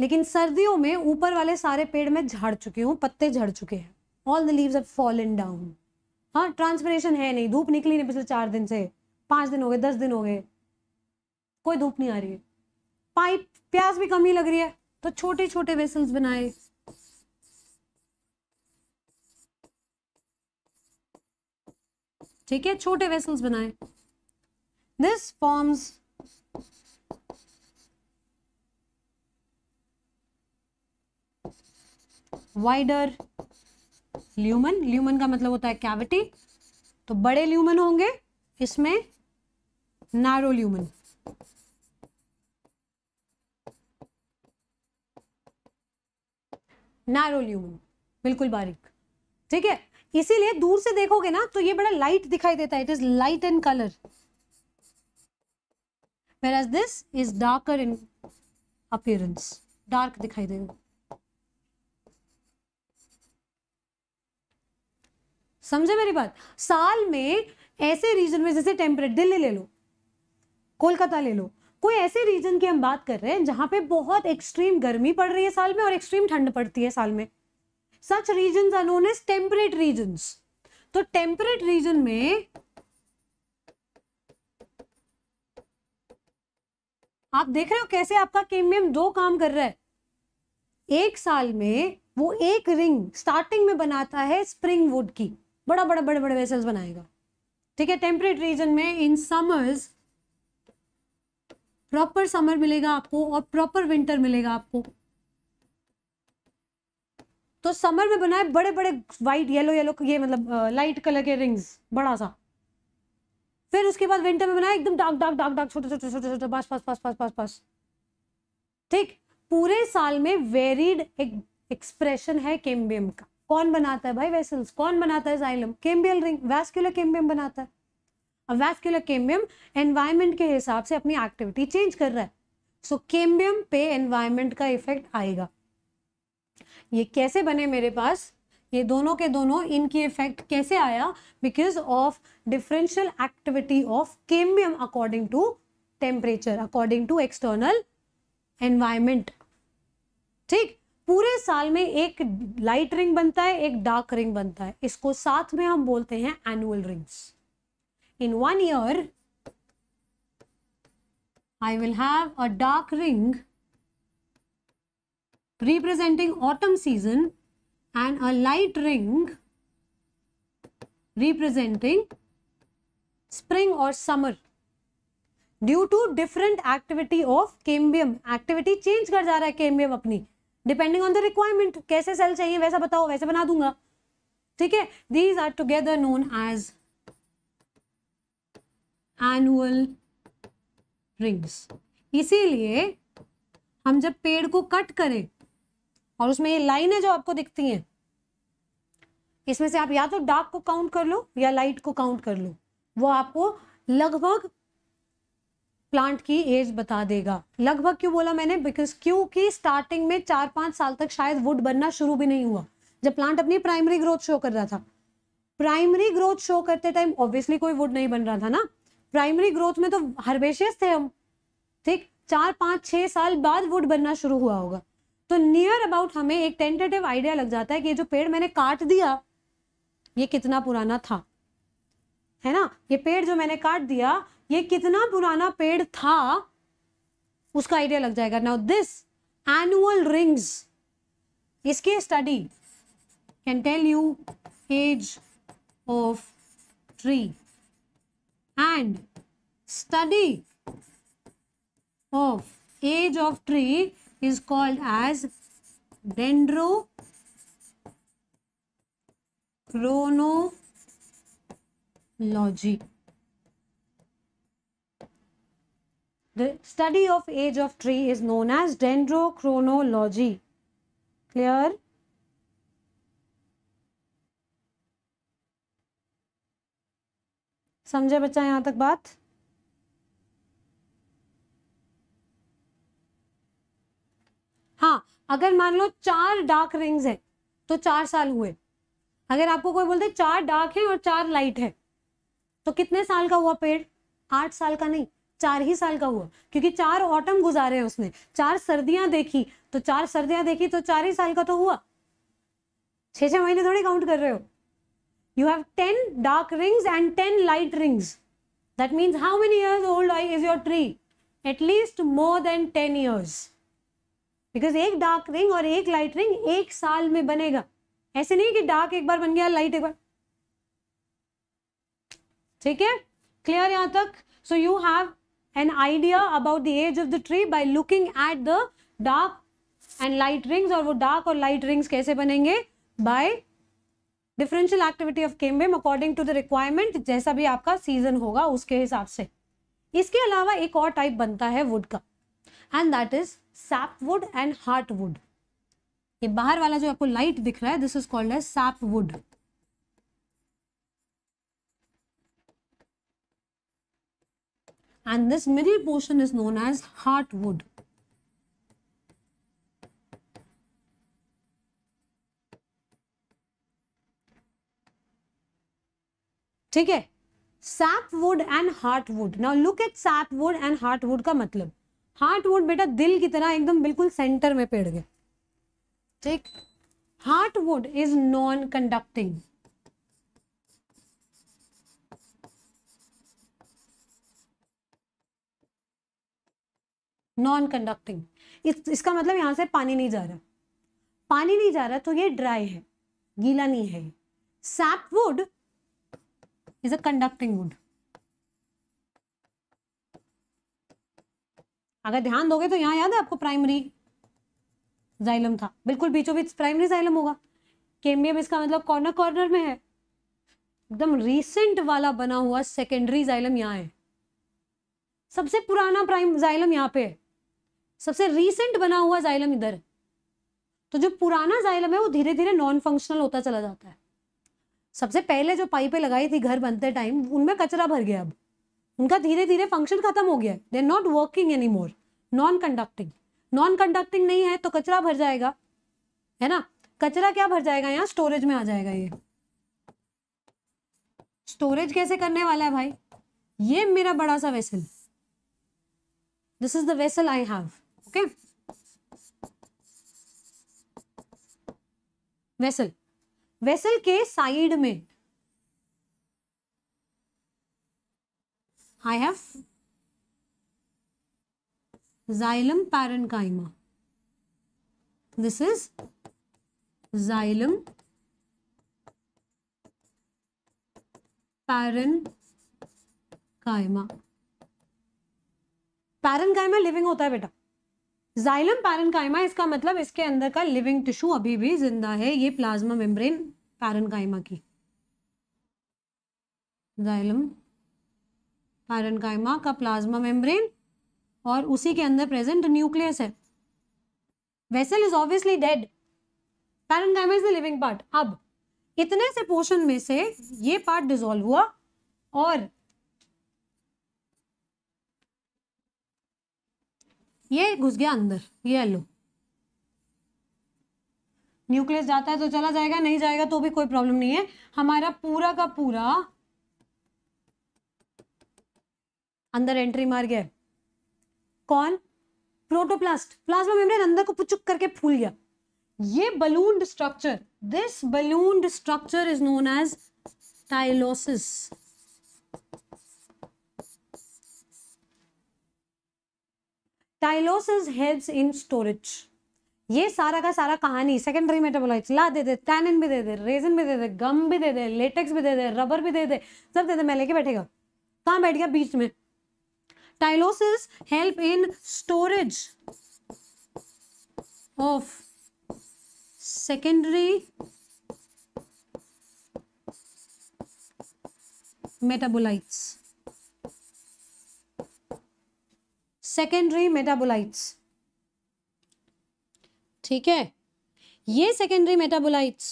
लेकिन सर्दियों में ऊपर वाले सारे पेड़ में झड़ चुके हूँ पत्ते झड़ चुके हैं all the leaves are in down हाँ ट्रांसफरेशन है नहीं धूप निकली नहीं पिछले चार दिन से पांच दिन हो गए दस दिन हो गए कोई धूप नहीं आ रही है पाइप प्याज भी कम ही लग रही है तो छोटे छोटे वेसल्स बनाए ठीक है छोटे वेसल्स बनाए this forms wider lumen lumen का मतलब होता है कैविटी तो बड़े ल्यूमन होंगे इसमें नारो ल्यूमन नारो ल्यूमन बिल्कुल बारीक ठीक है इसीलिए दूर से देखोगे ना तो ये बड़ा लाइट दिखाई देता है it is light in colour whereas this is darker in appearance dark दिखाई देगा समझे मेरी बात साल में ऐसे रीजन में जैसे टेम्परेट दिल्ली ले लो कोलकाता ले लो कोई ऐसे रीजन की हम बात कर रहे हैं जहां पे बहुत एक्सट्रीम गर्मी पड़ रही है साल में और एक्सट्रीम ठंड पड़ती है साल में such region as temperate region तो टेम्परेट रीजन में आप देख रहे हो कैसे आपका केमियम दो काम कर रहा है एक साल में वो एक रिंग स्टार्टिंग में बनाता है स्प्रिंग वुड की बड़ा बड़ा बड़े बड़े वेसल्स बनाएगा ठीक है टेम्परेट रीजन में इन समर्स प्रॉपर समर मिलेगा आपको और प्रॉपर विंटर मिलेगा आपको तो समर में बनाए बड़े बड़े व्हाइट येलो येलो ये मतलब लाइट कलर के रिंग्स बड़ा सा फिर उसके बाद विंटर में बनाए एकदम डार्क डार्क डार्क डार्क छोटे छोटे छोटे छोटे बस बस बस बस बस बस ठीक पूरे साल में वेरिड एक एक्सप्रेशन है केम्बियम का कौन बनाता है भाई वेसल्स कौन बनाता है xylem cambial ring vascular cambium बनाता है अब वैस्क्यूलर केम्बियम एनवायरमेंट के हिसाब से अपनी एक्टिविटी चेंज कर रहा है सो so, केम्बियम पे एनवायरमेंट का इफेक्ट आएगा ये कैसे बने मेरे पास ये दोनों के दोनों इनकी इफेक्ट कैसे आया because of differential activity of cambium according to temperature according to external environment ठीक पूरे साल में एक लाइट रिंग बनता है एक डार्क रिंग बनता है इसको साथ में हम बोलते हैं annual rings in one year I will have a dark ring representing autumn season and a light ring representing spring or summer due to different activity of cambium activity change कर जा रहा है केम्बियम अपनी डिपेंडिंग ऑन द रिक्वायरमेंट कैसे सेल चाहिए वैसा बताओ वैसे बना दूंगा ठीक है these are together known as annual rings इसीलिए हम जब पेड़ को कट करें और उसमें ये लाइनें जो आपको दिखती हैं इसमें से आप या तो डार्क को काउंट कर लो या लाइट को काउंट कर लो वो आपको लगभग प्लांट की एज बता देगा लगभग क्यों बोला मैंने बिकॉज क्योंकि स्टार्टिंग में चार पांच साल तक शायद वुड बनना शुरू भी नहीं हुआ जब प्लांट अपनी प्राइमरी ग्रोथ शो कर रहा था प्राइमरी ग्रोथ शो करते टाइम ऑब्वियसली कोई वुड नहीं बन रहा था ना प्राइमरी ग्रोथ में तो हर्बेशियस थे हम ठीक चार पाँच छः साल बाद वुड बनना शुरू हुआ होगा तो नियर अबाउट हमें एक टेंटेटिव आइडिया लग जाता है कि ये जो पेड़ मैंने काट दिया ये कितना पुराना था है ना ये पेड़ जो मैंने काट दिया ये कितना पुराना पेड़ था उसका आइडिया लग जाएगा नाउ दिस एनुअल रिंग्स इसकी study can tell you age of tree and study of age of tree is called as dendro dendrochronology. The study of age of tree is known as dendrochronology. Clear? समझे बच्चा यहां तक बात हाँ अगर मान लो चार डार्क रिंग्स है तो चार साल हुए अगर आपको कोई बोलते चार डार्क है और चार लाइट है तो कितने साल का हुआ पेड़ आठ साल का नहीं चार ही साल का हुआ क्योंकि चार ऑटम गुजारे उसने चार सर्दियां देखी तो चार सर्दियां देखी तो चार ही साल का तो हुआ छह छह महीने थोड़ी काउंट कर रहे हो you have ten dark rings and ten light rings that means how many years old is your tree at least more than ten years because एक डार्क रिंग और एक लाइट रिंग एक साल में बनेगा ऐसे नहीं कि डार्क एक बार बन गया लाइट एक बार ठीक है क्लियर यहां तक so you have an idea about the age of the tree by looking at the dark and light rings और वो डार्क और लाइट रिंग्स कैसे बनेंगे by differential activity of cambium according to the requirement जैसा भी आपका सीजन होगा उसके हिसाब से इसके अलावा एक और टाइप बनता है वुड का and that is sapwood and heartwood ये बाहर वाला जो आपको लाइट दिख रहा है this is called as sapwood and this middle portion is known as heartwood ठीक है sapwood and heartwood now look at sapwood and heartwood का मतलब हार्ट वुड बेटा दिल की तरह एकदम बिल्कुल सेंटर में पेड़ गए ठीक heart wood is non conducting non conducting इसका मतलब यहां से पानी नहीं जा रहा पानी नहीं जा रहा तो ये ड्राई है गीला नहीं है sap wood is a conducting wood अगर ध्यान दोगे तो यहाँ याद है आपको प्राइमरी जाइलम था बिल्कुल बीचों बीच प्राइमरी जाइलम होगा केम्बियम इसका मतलब कॉर्नर कॉर्नर में है एकदम रीसेंट वाला बना हुआ सेकेंडरी जाइलम यहाँ है सबसे पुराना प्राइम जाइलम यहाँ पे है सबसे रिसेंट बना हुआ जाइलम इधर तो जो पुराना जाइलम है वो धीरे धीरे नॉन फंक्शनल होता चला जाता है सबसे पहले जो पाइपें लगाई थी घर बनते टाइम उनमें कचरा भर गया अब उनका धीरे धीरे फंक्शन खत्म हो गया है they not working any more non conducting non conducting नहीं है तो कचरा भर जाएगा है ना कचरा क्या भर जाएगा यहाँ स्टोरेज में आ जाएगा ये स्टोरेज कैसे करने वाला है भाई ये मेरा बड़ा सा vessel this is the vessel I have okay vessel vessel के साइड में I have xylem parenchyma. This is xylem parenchyma. Parenchyma living होता है बेटा जाइलम पैरनकाइमा इसका मतलब इसके अंदर का लिविंग टिश्यू अभी भी जिंदा है ये प्लाज्मा मेम्ब्रेन पैरनकाइमा की जाइलम पैरनकाइमा का प्लाज्मा मेम्ब्रेन और उसी के अंदर प्रेजेंट न्यूक्लियस है वेसल इज ऑब्वियसली डेड पैरन इज द लिविंग पार्ट अब इतने से पोर्शन में से ये पार्ट डिजोल्व हुआ और ये घुस गया अंदर ये लो न्यूक्लियस जाता है तो चला जाएगा नहीं जाएगा तो भी कोई प्रॉब्लम नहीं है हमारा पूरा का पूरा अंदर एंट्री मार गया कौन प्रोटोप्लास्ट प्लाज्मा मेम्ब्रेन अंदर को पुचुक करके फूल गया ये balloon structure this balloon structure is known as tylosis tylosis helps in storage ये सारा का सारा कहानी सेकेंडरी मेटाबोलाइट्स ला दे दे टैनिन भी दे दे रेजन भी दे दे गम भी दे दे लेटेक्स भी दे दे रबर भी दे दे सब दे दे मैं लेके बैठेगा कहाँ बैठ गया बीच में tylosis help in storage of secondary metabolites secondary metabolites ठीक है ये सेकेंडरी मेटाबोलाइट्स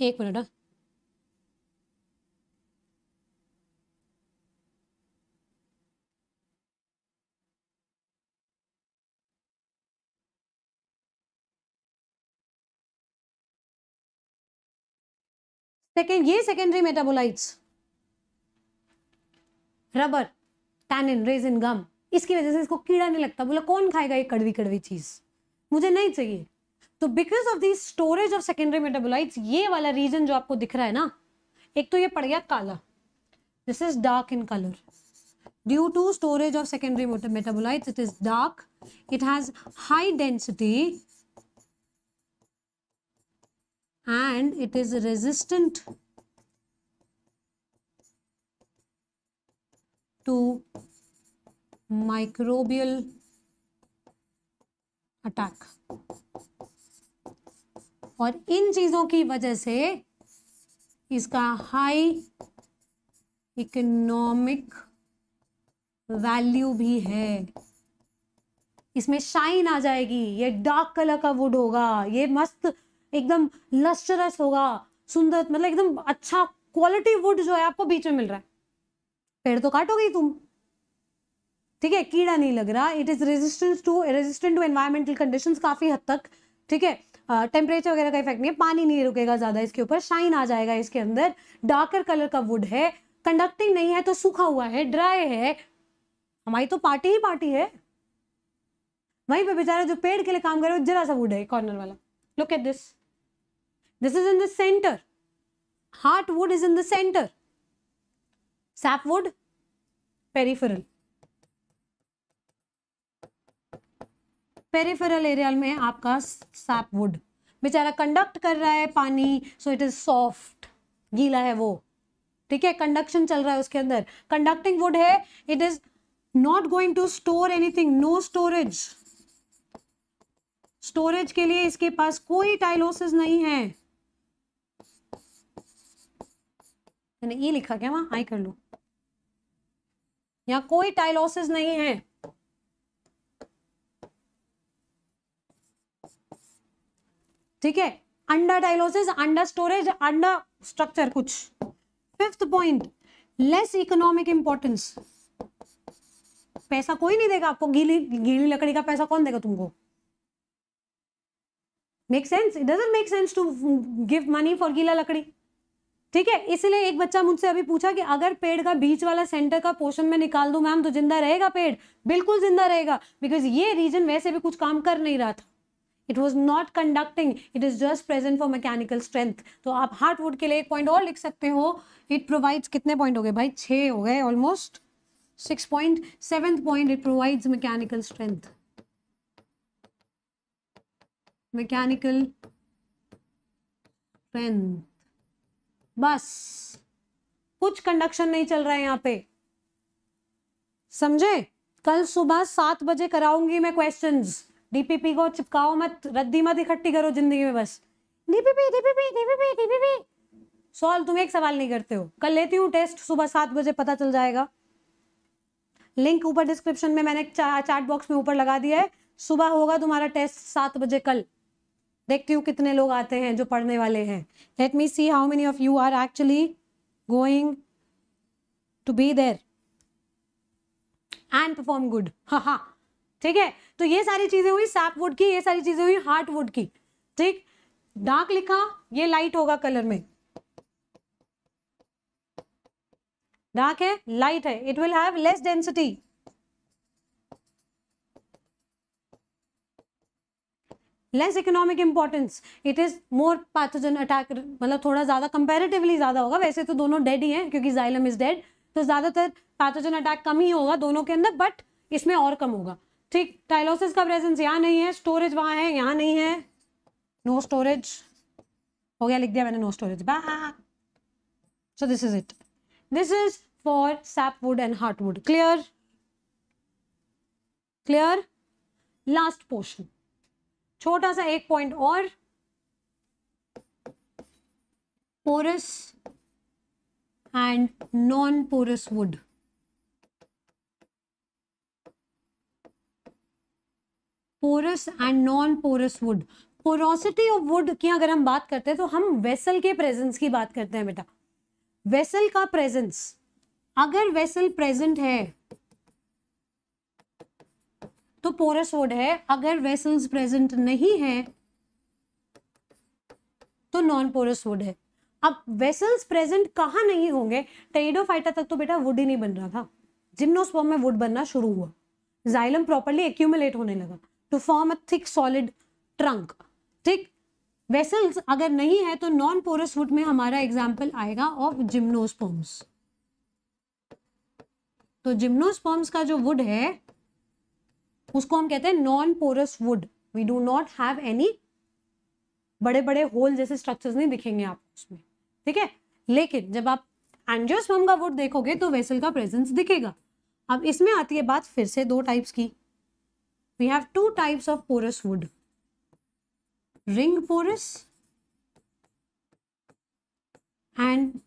एक मिनट है हाँ। सेकेंड ये secondary metabolites rubber tannin resin gum इसकी वजह से इसको कीड़ा नहीं लगता बोला कौन खाएगा ये कड़वी कड़वी चीज़ मुझे नहीं चाहिए तो because of the storage of secondary metabolites ये वाला रीजन जो आपको दिख रहा है ना एक तो ये पड़ गया काला this is dark in colour due to storage of secondary metabolites it is dark it has high density and it is resistant to microbial attack और इन चीज़ों की वजह से इसका हाई इकोनॉमिक वैल्यू भी है इसमें शाइन आ जाएगी ये डार्क कलर का वुड होगा ये मस्त एकदम लस्टरस होगा सुंदर मतलब एकदम अच्छा क्वालिटी वुड जो है आपको बीच में मिल रहा है पेड़ तो काटोगे तुम ठीक है कीड़ा नहीं लग रहा it is resistance to resistant to environmental condition काफी हद तक ठीक है टेम्परेचर वगैरह का इफेक्ट नहीं है पानी नहीं रुकेगा ज्यादा इसके ऊपर शाइन आ जाएगा इसके अंदर डार्कर कलर का वुड है कंडक्टिंग नहीं है तो सूखा हुआ है ड्राई है हमारी तो पार्टी ही पार्टी है वहीं पे बेचारा जो पेड़ के लिए काम कर रहे हो जरा सा वुड है कॉर्नर वाला look at this This is in the center. Heartwood is in the center. Sapwood, peripheral. Peripheral एरियाल में आपका सैपवुड बेचारा कंडक्ट कर रहा है पानी सो इट इज सॉफ्ट गीला है वो ठीक है कंडक्शन चल रहा है उसके अंदर कंडक्टिंग वुड है it is not going to store anything no storage storage के लिए इसके पास कोई टाइलोसिस नहीं है मैंने ई लिखा क्या वहां आई कर लू यहां कोई टाइलोसिस नहीं है ठीक है under tylosis under storage under structure कुछ fifth point less economic importance पैसा कोई नहीं देगा आपको गीली गीली लकड़ी का पैसा कौन देगा तुमको make sense it doesn't make sense to give money for गीला लकड़ी ठीक है इसलिए एक बच्चा मुझसे अभी पूछा कि अगर पेड़ का बीच वाला सेंटर का पोर्शन में निकाल दू मैम तो जिंदा रहेगा पेड़ बिल्कुल जिंदा रहेगा बिकॉज ये रीजन वैसे भी कुछ काम कर नहीं रहा था it was not conducting it is just present for mechanical strength तो आप हार्टवुड के लिए एक पॉइंट और लिख सकते हो इट प्रोवाइड्स कितने पॉइंट हो गए भाई छः हो गए almost six point seventh point it provides mechanical strength mechanical strength बस कुछ कंडक्शन नहीं चल रहा है यहाँ पे समझे कल सुबह सात बजे कराऊंगी मैं क्वेश्चंस डीपीपी को चिपकाओ मत रद्दी मत इकट्ठी करो जिंदगी में बस DPP DPP DPP DPP solve तुम एक सवाल नहीं करते हो कल लेती हूँ टेस्ट सुबह सात बजे पता चल जाएगा लिंक ऊपर डिस्क्रिप्शन में मैंने चा, चार्ट बॉक्स में ऊपर लगा दिया है सुबह होगा तुम्हारा टेस्ट सात बजे कल देखती हूँ कितने लोग आते हैं जो पढ़ने वाले हैं let me see how many of you are actually going to be there and perform good ठीक है तो ये सारी चीज़ें हुई सैपवुड की ये सारी चीज़ें हुई हार्टवुड की ठीक डार्क लिखा ये लाइट होगा कलर में डार्क है लाइट है it will have less density less economic importance it is more pathogen attack मतलब थोड़ा ज़्यादा कंपेरेटिवली ज़्यादा होगा वैसे तो दोनों डेड ही हैं क्योंकि जाइलम इज़ डेड तो ज़्यादातर पैथोजन अटैक कम ही होगा दोनों के अंदर बट इसमें और कम होगा ठीक टाइलोसिस का प्रेजेंस यहाँ नहीं है स्टोरेज वहां है यहाँ नहीं है नो स्टोरेज हो गया लिख दिया मैंने no storage so this is it this is for sapwood and heartwood clear clear last portion छोटा सा एक पॉइंट और porous and non porous wood porous and non porous wood porosity of wood की अगर हम बात करते हैं तो हम वेसल के प्रेजेंस की बात करते हैं बेटा वेसल का प्रेजेंस अगर वेसल प्रेजेंट है तो पोरस वुड है अगर वेसल्स प्रेजेंट नहीं है तो नॉन पोरस वुड है अब वेसल्स प्रेजेंट कहाँ नहीं होंगे टेडोफाइटा तक तो बेटा वुड ही नहीं बन रहा था जिम्नोस्पॉम में वुड बनना शुरू हुआ जाइलम प्रॉपरली एक्यूमुलेट होने लगा to form a thick solid trunk ठीक वेसल्स अगर नहीं है तो नॉन पोरस वुड में हमारा एग्जाम्पल आएगा ऑफ जिम्नोस्पॉम्स तो जिम्नोस्पॉम्स का जो वुड है उसको हम कहते हैं non porous wood we do not have any बड़े बड़े होल जैसे स्ट्रक्चर्स नहीं दिखेंगे आप उसमें ठीक है लेकिन जब आप एंजियोस्पर्म का वुड देखोगे तो वेसल का प्रेजेंस दिखेगा अब इसमें आती है बात फिर से दो टाइप्स की we have two types of porous wood ring porous and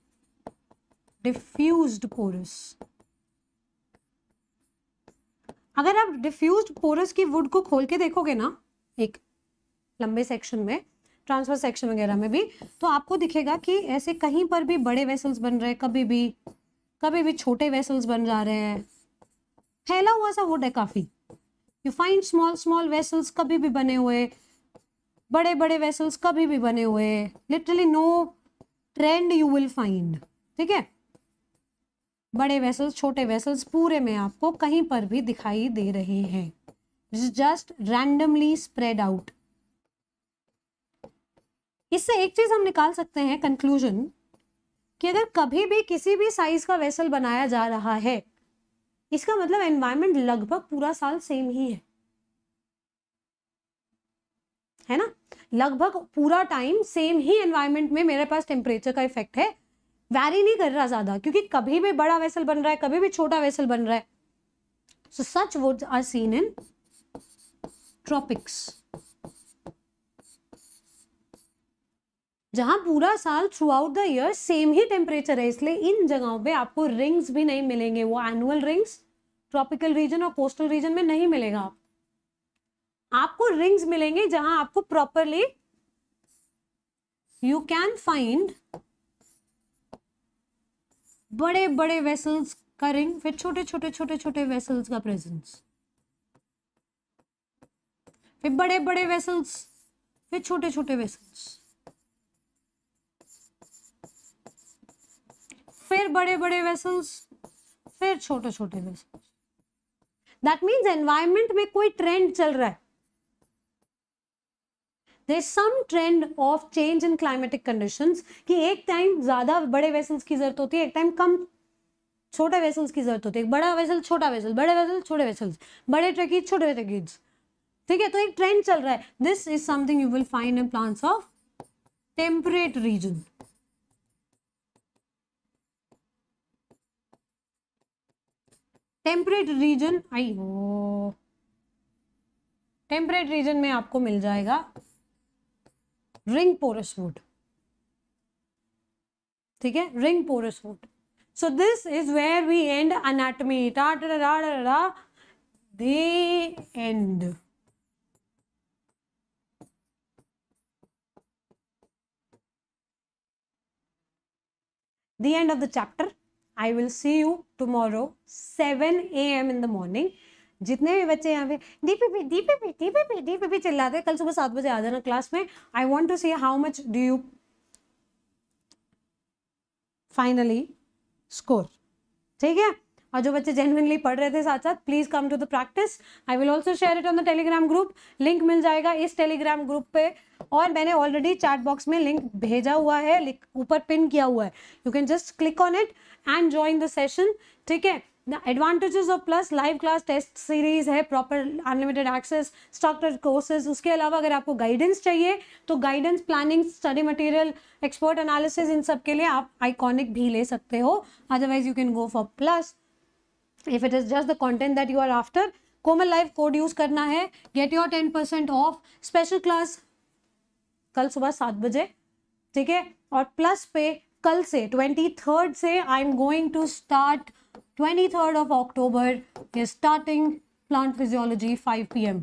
diffused porous अगर आप डिफ्यूज पोरस की वुड को खोल के देखोगे ना एक लंबे सेक्शन में ट्रांसफर सेक्शन वगैरह में भी तो आपको दिखेगा कि ऐसे कहीं पर भी बड़े वेसल्स बन रहे हैं कभी भी कभी भी छोटे वेसल्स बन जा रहे हैं फैला हुआ सा वुड है काफ़ी you find small small vessels कभी भी बने हुए बड़े बड़े वेसल्स कभी भी बने हुए literally no trend you will find ठीक है बड़े वेसल्स छोटे वेसल्स पूरे में आपको कहीं पर भी दिखाई दे रहे हैं जस्ट रैंडमली स्प्रेड आउट इससे एक चीज हम निकाल सकते हैं कंक्लूजन कि अगर कभी भी किसी भी साइज का वेसल बनाया जा रहा है इसका मतलब एनवायरमेंट लगभग पूरा साल सेम ही है है ना लगभग पूरा टाइम सेम ही एनवायरमेंट में मेरे पास टेम्परेचर का इफेक्ट है वैरी नहीं कर रहा ज़्यादा क्योंकि कभी भी बड़ा वेसल बन रहा है कभी भी छोटा वेसल बन रहा है so such woods are seen in tropics जहां पूरा साल throughout the year same ही टेम्परेचर है इसलिए इन जगहों पे आपको रिंग्स भी नहीं मिलेंगे वो एनुअल रिंग्स ट्रॉपिकल रीजन और कोस्टल रीजन में नहीं मिलेगा आपको रिंग्स मिलेंगे जहां आपको प्रॉपरली यू कैन फाइंड बड़े बड़े वेसल्स का रिंग फिर छोटे छोटे छोटे छोटे वेसल्स का प्रेजेंस फिर बड़े बड़े वेसल्स फिर छोटे छोटे वेसल्स फिर बड़े बड़े वेसल्स फिर छोटे छोटे वेसल्स दैट मीन्स एनवायरमेंट में कोई ट्रेंड चल रहा है there some trend of change in climatic conditions कि एक टाइम ज़्यादा बड़े वेसल्स की जरूरत होती है एक टाइम कम छोटे वेसल्स की जरूरत होती है बड़ा वेसल छोटा वेसल बड़े वेसल छोटे वेसल्स बड़े ट्रेकिज छोटे ट्रेकिज ठीक है तो एक ट्रेंड चल रहा है this is something you will find in plants of temperate region temperate region आई हो टेम्परेट रीजन में आपको मिल जाएगा रिंग पोरस वुड ठीक है ring porous wood so this is where we end anatomy the end the end of the chapter i will see you tomorrow 7 am in the morning जितने भी बच्चे यहाँ पे डीपीपी डीपीपी डीपीपी पी चिल्लाते कल सुबह सात बजे आ जाना क्लास में I want to see how much do you finally score ठीक है और जो बच्चे जेनविनली पढ़ रहे थे साथ साथ please come to the practice I will also share it on the Telegram group link मिल जाएगा इस टेलीग्राम ग्रुप पे और मैंने ऑलरेडी चैट बॉक्स में लिंक भेजा हुआ है ऊपर पिन किया हुआ है you can just click on it and join the session ठीक है the advantages of plus live class test series है प्रॉपर अनलिमिटेड एक्सेस स्टॉक्टर कोर्सेज उसके अलावा अगर आपको गाइडेंस चाहिए तो guidance planning study material expert analysis इन सब के लिए आप आइकॉनिक भी ले सकते हो otherwise you can go for plus if it is just the content that you are after Komal live code use करना है get your ten percent off special class कल सुबह सात बजे ठीक है और प्लस पे कल से ट्वेंटी थर्ड से I am going to start 23rd of October is starting plant physiology 5 PM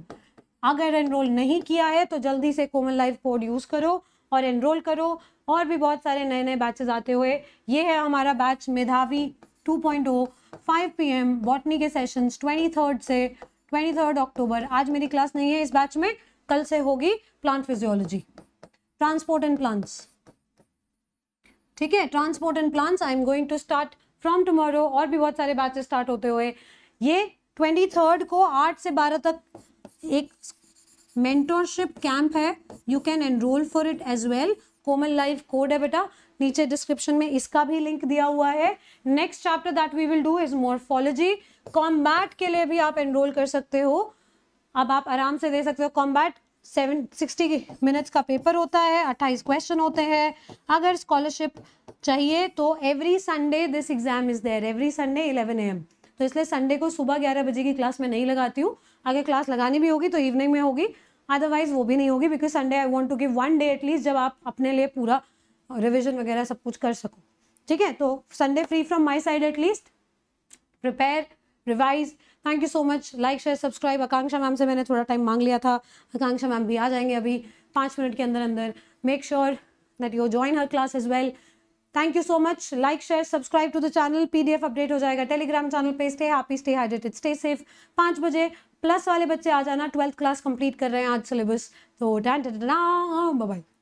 अगर एनरोल नहीं किया है तो जल्दी से कॉमन लाइफ कोड यूज़ करो और एनरोल करो और भी बहुत सारे नए नए बैचेज आते हुए ये है हमारा बैच मेधावी 2.0 5 एम बॉटनी के सेशंस थर्ड से ट्वेंटी थर्ड अक्टूबर आज मेरी क्लास नहीं है इस बैच में कल से होगी plant physiology transport and plants ठीक है transport and plants I am going to start from tomorrow और भी बहुत सारे बैचेस स्टार्ट होते हुए ये ट्वेंटी थर्ड को आठ से बारह तक एक मेंटोरशिप कैंप है you can enrol for it as well Komal life code है बेटा नीचे डिस्क्रिप्शन में इसका भी लिंक दिया हुआ है next chapter that we will do is morphology combat के लिए भी आप एनरोल कर सकते हो अब आप आराम से दे सकते हो कॉम्बैट सेवन सिक्सटी मिनट्स का पेपर होता है अट्ठाईस क्वेश्चन होते हैं अगर स्कॉलरशिप चाहिए तो every Sunday this exam is there every Sunday eleven AM तो इसलिए संडे को सुबह ग्यारह बजे की क्लास मैं नहीं लगाती हूँ अगर क्लास लगानी भी होगी तो इवनिंग में होगी अदरवाइज वो भी नहीं होगी because Sunday I want to give one day at least जब आप अपने लिए पूरा रिविजन वगैरह सब कुछ कर सको ठीक है तो Sunday free from my side at least prepare revise thank you so much like share subscribe Akanksha ma'am से मैंने थोड़ा टाइम मांग लिया था आकांक्षा मैम भी आ जाएंगे अभी पाँच मिनट के अंदर अंदर make sure that you join हर class is well thank you so much like share subscribe to the channel PDF update हो जाएगा टेलीग्राम चैनल पे stay happy stay hydrated stay safe पाँच बजे प्लस वाले बच्चे आ जाना ट्वेल्थ क्लास कंप्लीट कर रहे हैं आज सिलेबस तो डैन बाय